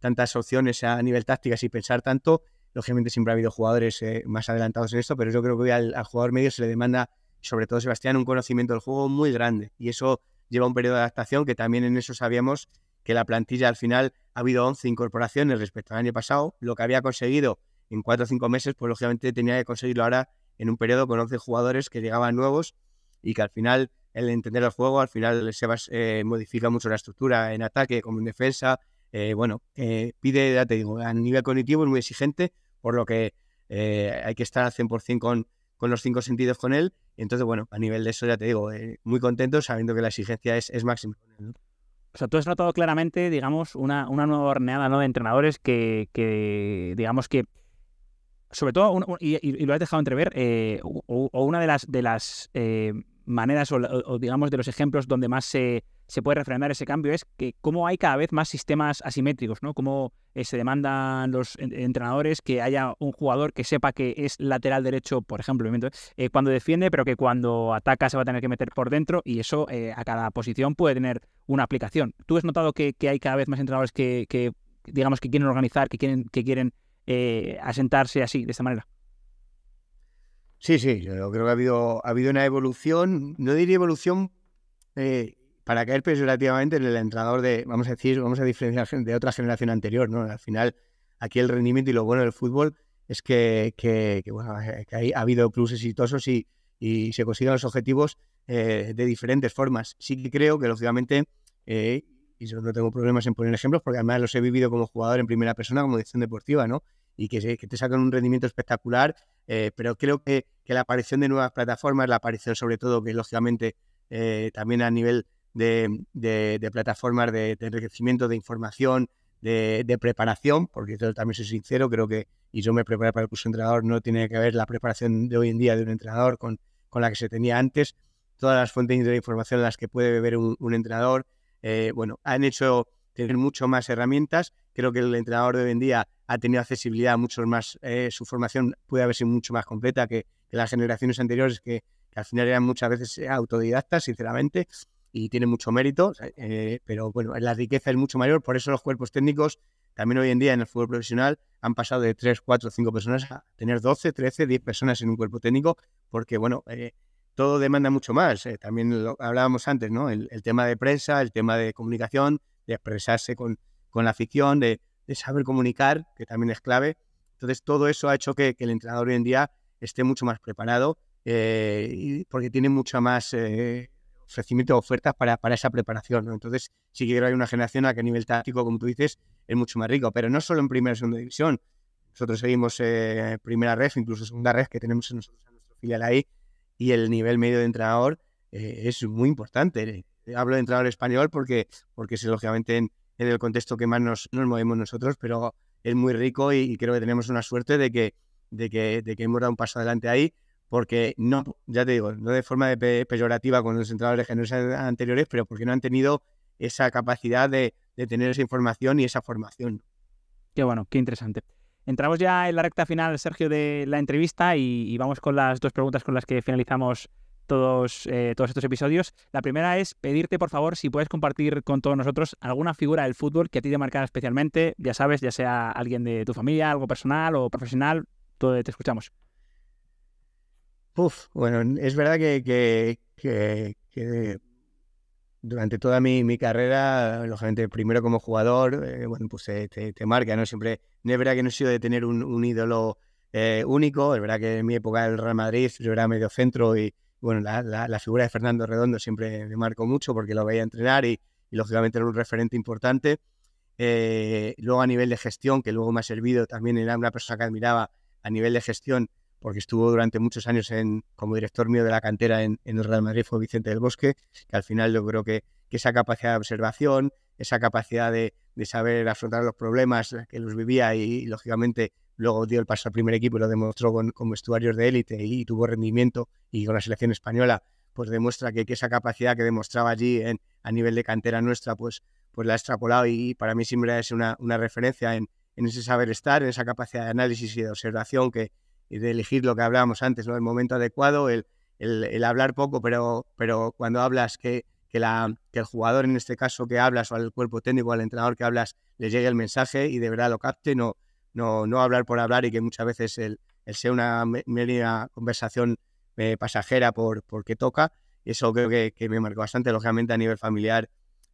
tantas opciones a nivel tácticas y pensar tanto. Lógicamente siempre ha habido jugadores eh, más adelantados en esto, pero yo creo que al, al jugador medio se le demanda, sobre todo Sebastián, un conocimiento del juego muy grande y eso lleva un periodo de adaptación que también en eso sabíamos que la plantilla al final ha habido 11 incorporaciones respecto al año pasado, lo que había conseguido en cuatro o cinco meses, pues lógicamente tenía que conseguirlo ahora en un periodo con 11 jugadores que llegaban nuevos y que al final el entender el juego, al final se eh, modifica mucho la estructura en ataque como en defensa. Eh, bueno, pide, ya te digo, a nivel cognitivo es muy exigente, por lo que eh, hay que estar al 100% con, con los cinco sentidos con él. Entonces, bueno, a nivel de eso ya te digo, muy contento sabiendo que la exigencia es, es máxima. O sea, tú has notado claramente, digamos, una, una nueva horneada ¿no? de entrenadores que, que digamos, que sobre todo, y, lo has dejado entrever, eh, o, una de las, de las eh, maneras o, digamos de los ejemplos donde más se, se, puede refrendar ese cambio es que cómo hay cada vez más sistemas asimétricos, ¿no? Cómo eh, se demandan los entrenadores que haya un jugador que sepa que es lateral derecho, por ejemplo, cuando defiende, pero que cuando ataca se va a tener que meter por dentro y eso a cada posición puede tener una aplicación. ¿Tú has notado que, hay cada vez más entrenadores que, que digamos que quieren organizar, que quieren, que quieren eh, asentarse así, de esta manera. Sí, sí, yo creo que ha habido, ha habido una evolución, no diría evolución eh, para caer peyorativamente en el entrenador de, vamos a decir, vamos a diferenciar de otra generación anterior, ¿no? Al final, aquí el rendimiento y lo bueno del fútbol es que, ha habido clubes exitosos y, se consiguen los objetivos eh, de diferentes formas. Sí que creo que, lógicamente, y no tengo problemas en poner ejemplos porque además los he vivido como jugador en primera persona, como edición deportiva, ¿no? Y que, te sacan un rendimiento espectacular, eh, pero creo que, la aparición de nuevas plataformas, la aparición sobre todo, que lógicamente eh, también a nivel de, plataformas de, enriquecimiento de información, de, preparación, porque yo también soy sincero, creo que, y yo me preparé para el curso de entrenador, no tiene que ver la preparación de hoy en día de un entrenador con, con la que se tenía antes, todas las fuentes de información en las que puede beber un entrenador, eh, bueno, han hecho tener mucho más herramientas. Creo que el entrenador de hoy en día ha tenido accesibilidad mucho más, eh, su formación puede haber sido mucho más completa que, las generaciones anteriores, que, al final eran muchas veces eh, autodidactas, sinceramente, y tienen mucho mérito, pero bueno, la riqueza es mucho mayor, por eso los cuerpos técnicos también hoy en día en el fútbol profesional han pasado de 3, 4, 5 personas a tener 12, 13, 10 personas en un cuerpo técnico, porque bueno, todo demanda mucho más. Eh, también hablábamos antes, ¿no? El, tema de prensa, el tema de comunicación, de expresarse con, con la ficción, de, saber comunicar, que también es clave. Entonces, todo eso ha hecho que, el entrenador hoy en día esté mucho más preparado eh, y porque tiene mucho más eh, ofrecimiento ofertas para, para esa preparación. Entonces, sí quiero hay una generación a que a nivel táctico, como tú dices, es mucho más rico, pero no solo en primera y segunda división. Nosotros seguimos primera red, incluso segunda red que tenemos en nuestro filial ahí, y el nivel medio de entrenador eh, es muy importante. Eh, hablo de entrenador español porque, porque es lógicamente en, el contexto que más nos, nos, movemos nosotros, pero es muy rico y, creo que tenemos una suerte de que, de, que, de que hemos dado un paso adelante ahí, porque no, ya te digo, no de forma de peyorativa con los entrenadores generales anteriores, pero porque no han tenido esa capacidad de, de tener esa información y esa formación. Qué bueno, qué interesante. Entramos ya en la recta final, Sergio, de la entrevista y, vamos con las dos preguntas con las que finalizamos todos, eh, todos estos episodios. La primera es pedirte, por favor, si puedes compartir con todos nosotros alguna figura del fútbol que a ti te marcara especialmente, ya sabes, ya sea alguien de tu familia, algo personal o profesional, todo te escuchamos. Uf, bueno, es verdad que durante toda mi, mi, carrera, lógicamente, primero como jugador, eh, bueno, pues eh, te, te, marca, ¿no? Siempre, es verdad que no he sido de tener un, un ídolo eh, único, es verdad que en mi época del Real Madrid yo era medio centro y, bueno, la, la, figura de Fernando Redondo siempre me marcó mucho porque lo veía entrenar y, y lógicamente era un referente importante. luego a nivel de gestión, que luego me ha servido, también era una persona que admiraba a nivel de gestión, porque estuvo durante muchos años en, como director mío de la cantera en, el Real Madrid, fue Vicente del Bosque, que al final yo creo que, esa capacidad de observación, esa capacidad de, saber afrontar los problemas que los vivía y, lógicamente luego dio el paso al primer equipo y lo demostró con, con vestuarios de élite y, tuvo rendimiento y con la selección española, pues demuestra que, esa capacidad que demostraba allí a nivel de cantera nuestra, pues, pues la ha extrapolado y, para mí siempre es una, referencia en, en ese saber estar, en esa capacidad de análisis y de observación que, de elegir lo que hablábamos antes, ¿no? El momento adecuado, el, el, hablar poco, pero, pero cuando hablas que, la, el jugador, en este caso que hablas, o al cuerpo técnico, al entrenador que hablas, le llegue el mensaje y de verdad lo capte, no, no, hablar por hablar y que muchas veces el, sea una media conversación eh, pasajera por porque toca. eso creo que, me marcó bastante, lógicamente a nivel familiar.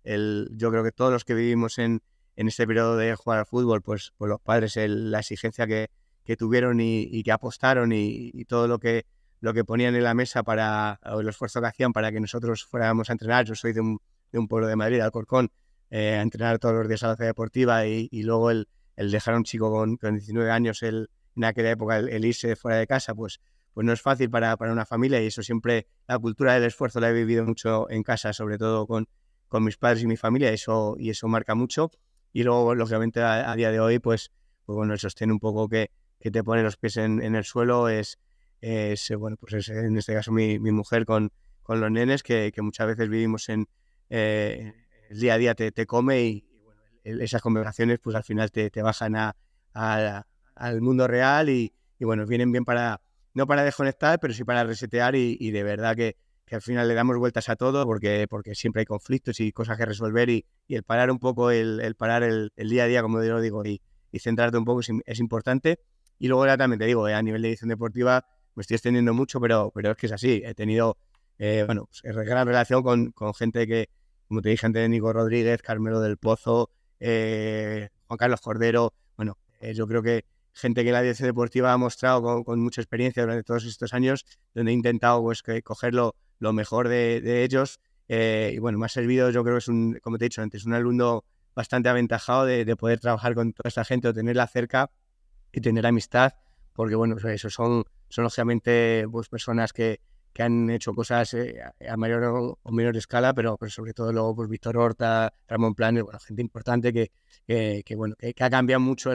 yo creo que todos los que vivimos en, en este periodo de jugar al fútbol, pues, pues los padres, la exigencia que, tuvieron y, que apostaron y, todo lo que, lo que ponían en la mesa para, el esfuerzo que hacían para que nosotros fuéramos a entrenar. Yo soy de un, de un pueblo de Madrid, Alcorcón, eh, a entrenar todos los días a la ciudad deportiva y, y luego el, dejar a un chico con, 19 años el, en aquella época el, irse fuera de casa, pues, pues no es fácil para, para, una familia y eso siempre, la cultura del esfuerzo la he vivido mucho en casa, sobre todo con, con mis padres y mi familia, eso, y eso marca mucho. Y luego, lógicamente, a, día de hoy, pues, pues bueno, el sostén un poco que, que te pone los pies en, el suelo es, eh, bueno, pues en este caso mi, mujer con, con, los nenes, que, muchas veces vivimos en, eh, el día a día te, te come y, esas conversaciones pues al final te, bajan a, al mundo real y, bueno, vienen bien para, no para desconectar, pero sí para resetear y, de verdad que, al final le damos vueltas a todo porque, porque siempre hay conflictos y cosas que resolver y, el parar un poco, el, parar el, día a día, como yo lo digo, y, centrarte un poco es importante. Y luego ya también te digo, eh, a nivel de edición deportiva me estoy extendiendo mucho, pero, pero es que es así. He tenido, eh, bueno, pues, gran relación con, gente que, como te dije antes, Nico Rodríguez, Carmelo del Pozo, eh, Juan Carlos Cordero. Bueno, yo creo que gente que la dirección deportiva ha mostrado con, mucha experiencia durante todos estos años, donde he intentado pues, que, coger lo, mejor de, ellos. y bueno, me ha servido, yo creo que es un, como te he dicho antes, un alumno bastante aventajado de poder trabajar con toda esta gente o tenerla cerca y tener amistad, porque bueno, pues, eso son, son lógicamente pues, personas que, que han hecho cosas eh, a mayor o, menor escala, pero, sobre todo luego pues, Víctor Horta, Ramón Planes, bueno, gente importante que, que, bueno, que, ha cambiado mucho,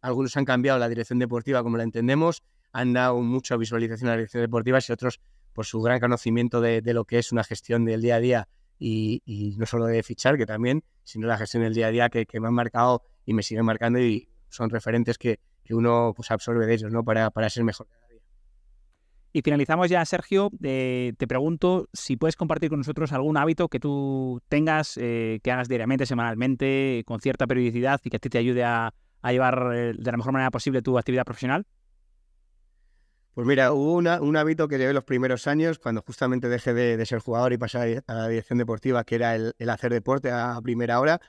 algunos han cambiado la dirección deportiva como la entendemos, han dado mucha visualización a la dirección deportiva y otros por pues, su gran conocimiento de, de lo que es una gestión del día a día y, y, no solo de fichar, que también, sino la gestión del día a día que, que me han marcado y me siguen marcando y son referentes que, que uno pues, absorbe de ellos ¿no? para, ser mejor. Y finalizamos ya, Sergio. te pregunto si puedes compartir con nosotros algún hábito que tú tengas, eh, que hagas diariamente, semanalmente, con cierta periodicidad y que a ti te ayude a, llevar eh, de la mejor manera posible tu actividad profesional. Pues mira, hubo un hábito que llevé los primeros años, cuando justamente dejé de, ser jugador y pasé a la dirección deportiva, que era el hacer deporte a primera hora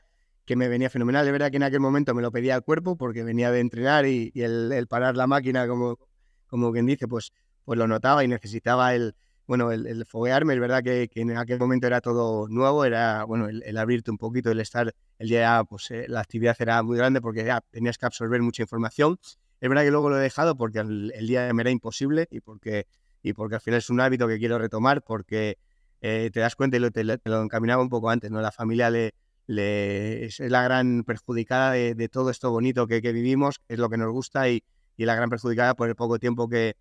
que me venía fenomenal. De verdad que en aquel momento me lo pedía el cuerpo porque venía de entrenar y, el, parar la máquina, como, como quien dice, pues, pues lo notaba y necesitaba el, bueno, el, foguearme. Es verdad que, en aquel momento era todo nuevo, era, bueno, el, abrirte un poquito, el estar, el día, pues eh, la actividad era muy grande porque ya tenías que absorber mucha información. Es verdad que luego lo he dejado porque el, día me era imposible y porque, y porque al final es un hábito que quiero retomar porque eh, te das cuenta y lo, te, te lo encaminaba un poco antes, ¿no? La familia le es la gran perjudicada de, todo esto bonito que, vivimos, es lo que nos gusta y, la gran perjudicada por el poco tiempo que,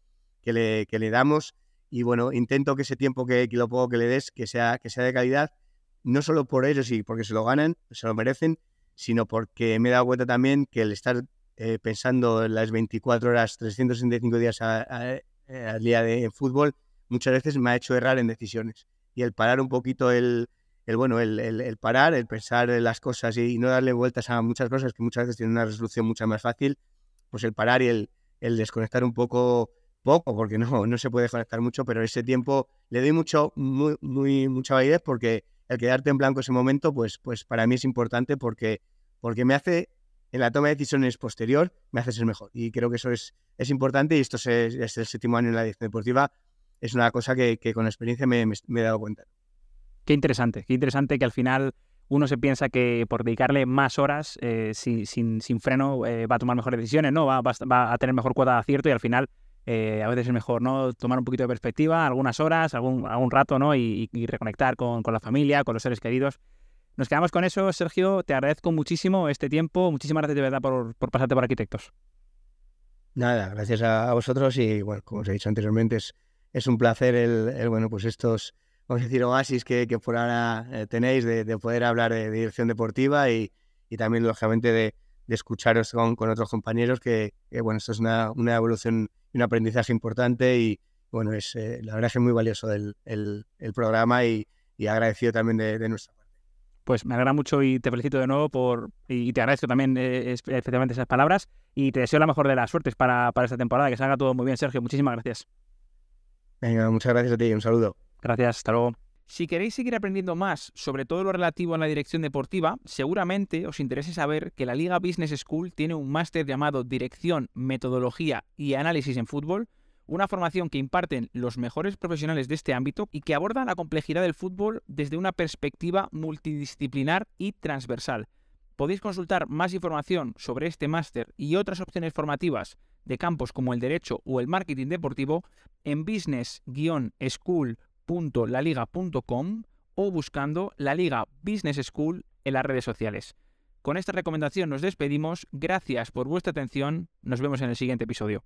le, que, le, damos. Y bueno, intento que ese tiempo que, lo poco que le des, que sea, que sea de calidad, no solo por ellos y porque se lo ganan, se lo merecen, sino porque me he dado cuenta también que el estar eh, pensando las 24 horas, 365 días eh, al día en fútbol, muchas veces me ha hecho errar en decisiones. Y el parar un poquito el, el bueno, el, parar, el pensar las cosas y, no darle vueltas a muchas cosas que muchas veces tienen una resolución mucho más fácil, pues el parar y el, el desconectar un poco, poco, porque no, no se puede desconectar mucho, pero ese tiempo le doy mucho, muy, mucha validez porque el quedarte en blanco ese momento, pues, pues para mí es importante porque, porque me hace, en la toma de decisiones posterior, me hace ser mejor. Y creo que eso es, es importante y esto es, el séptimo año en la dirección deportiva. Es una cosa que, con la experiencia me he dado cuenta. Qué interesante, qué interesante que al final uno se piensa que por dedicarle más horas eh, sin, freno eh, va a tomar mejores decisiones, ¿no? Va, a tener mejor cuota de acierto y al final eh, a veces es mejor, ¿no? Tomar un poquito de perspectiva, algunas horas, algún, algún rato, ¿no? Y, reconectar con, la familia, con los seres queridos. Nos quedamos con eso, Sergio. Te agradezco muchísimo este tiempo. Muchísimas gracias de verdad por, pasarte por Arquitectos. Nada, gracias a, vosotros y, bueno, como os he dicho anteriormente, es, es un placer el bueno, pues estos vamos a decir, oasis que, por ahora eh, tenéis de, poder hablar de, dirección deportiva y, también, lógicamente, de, escucharos con, otros compañeros, que, bueno, esto es una, evolución y un aprendizaje importante y, bueno, es eh, la verdad es que es muy valioso el, programa y, agradecido también de, nuestra parte. Pues me agrada mucho y te felicito de nuevo por y te agradezco también eh, especialmente esas palabras y te deseo la mejor de las suertes para, esta temporada, que salga todo muy bien, Sergio. Muchísimas gracias. Venga, muchas gracias a ti y un saludo. Gracias, hasta luego. Si queréis seguir aprendiendo más sobre todo lo relativo a la dirección deportiva, seguramente os interese saber que la Liga Business School tiene un máster llamado Dirección, Metodología y Análisis en Fútbol, una formación que imparten los mejores profesionales de este ámbito y que aborda la complejidad del fútbol desde una perspectiva multidisciplinar y transversal. Podéis consultar más información sobre este máster y otras opciones formativas de campos como el derecho o el marketing deportivo en business-school.com Laliga.com o buscando la Liga Business School en las redes sociales. Con esta recomendación nos despedimos, gracias por vuestra atención, nos vemos en el siguiente episodio.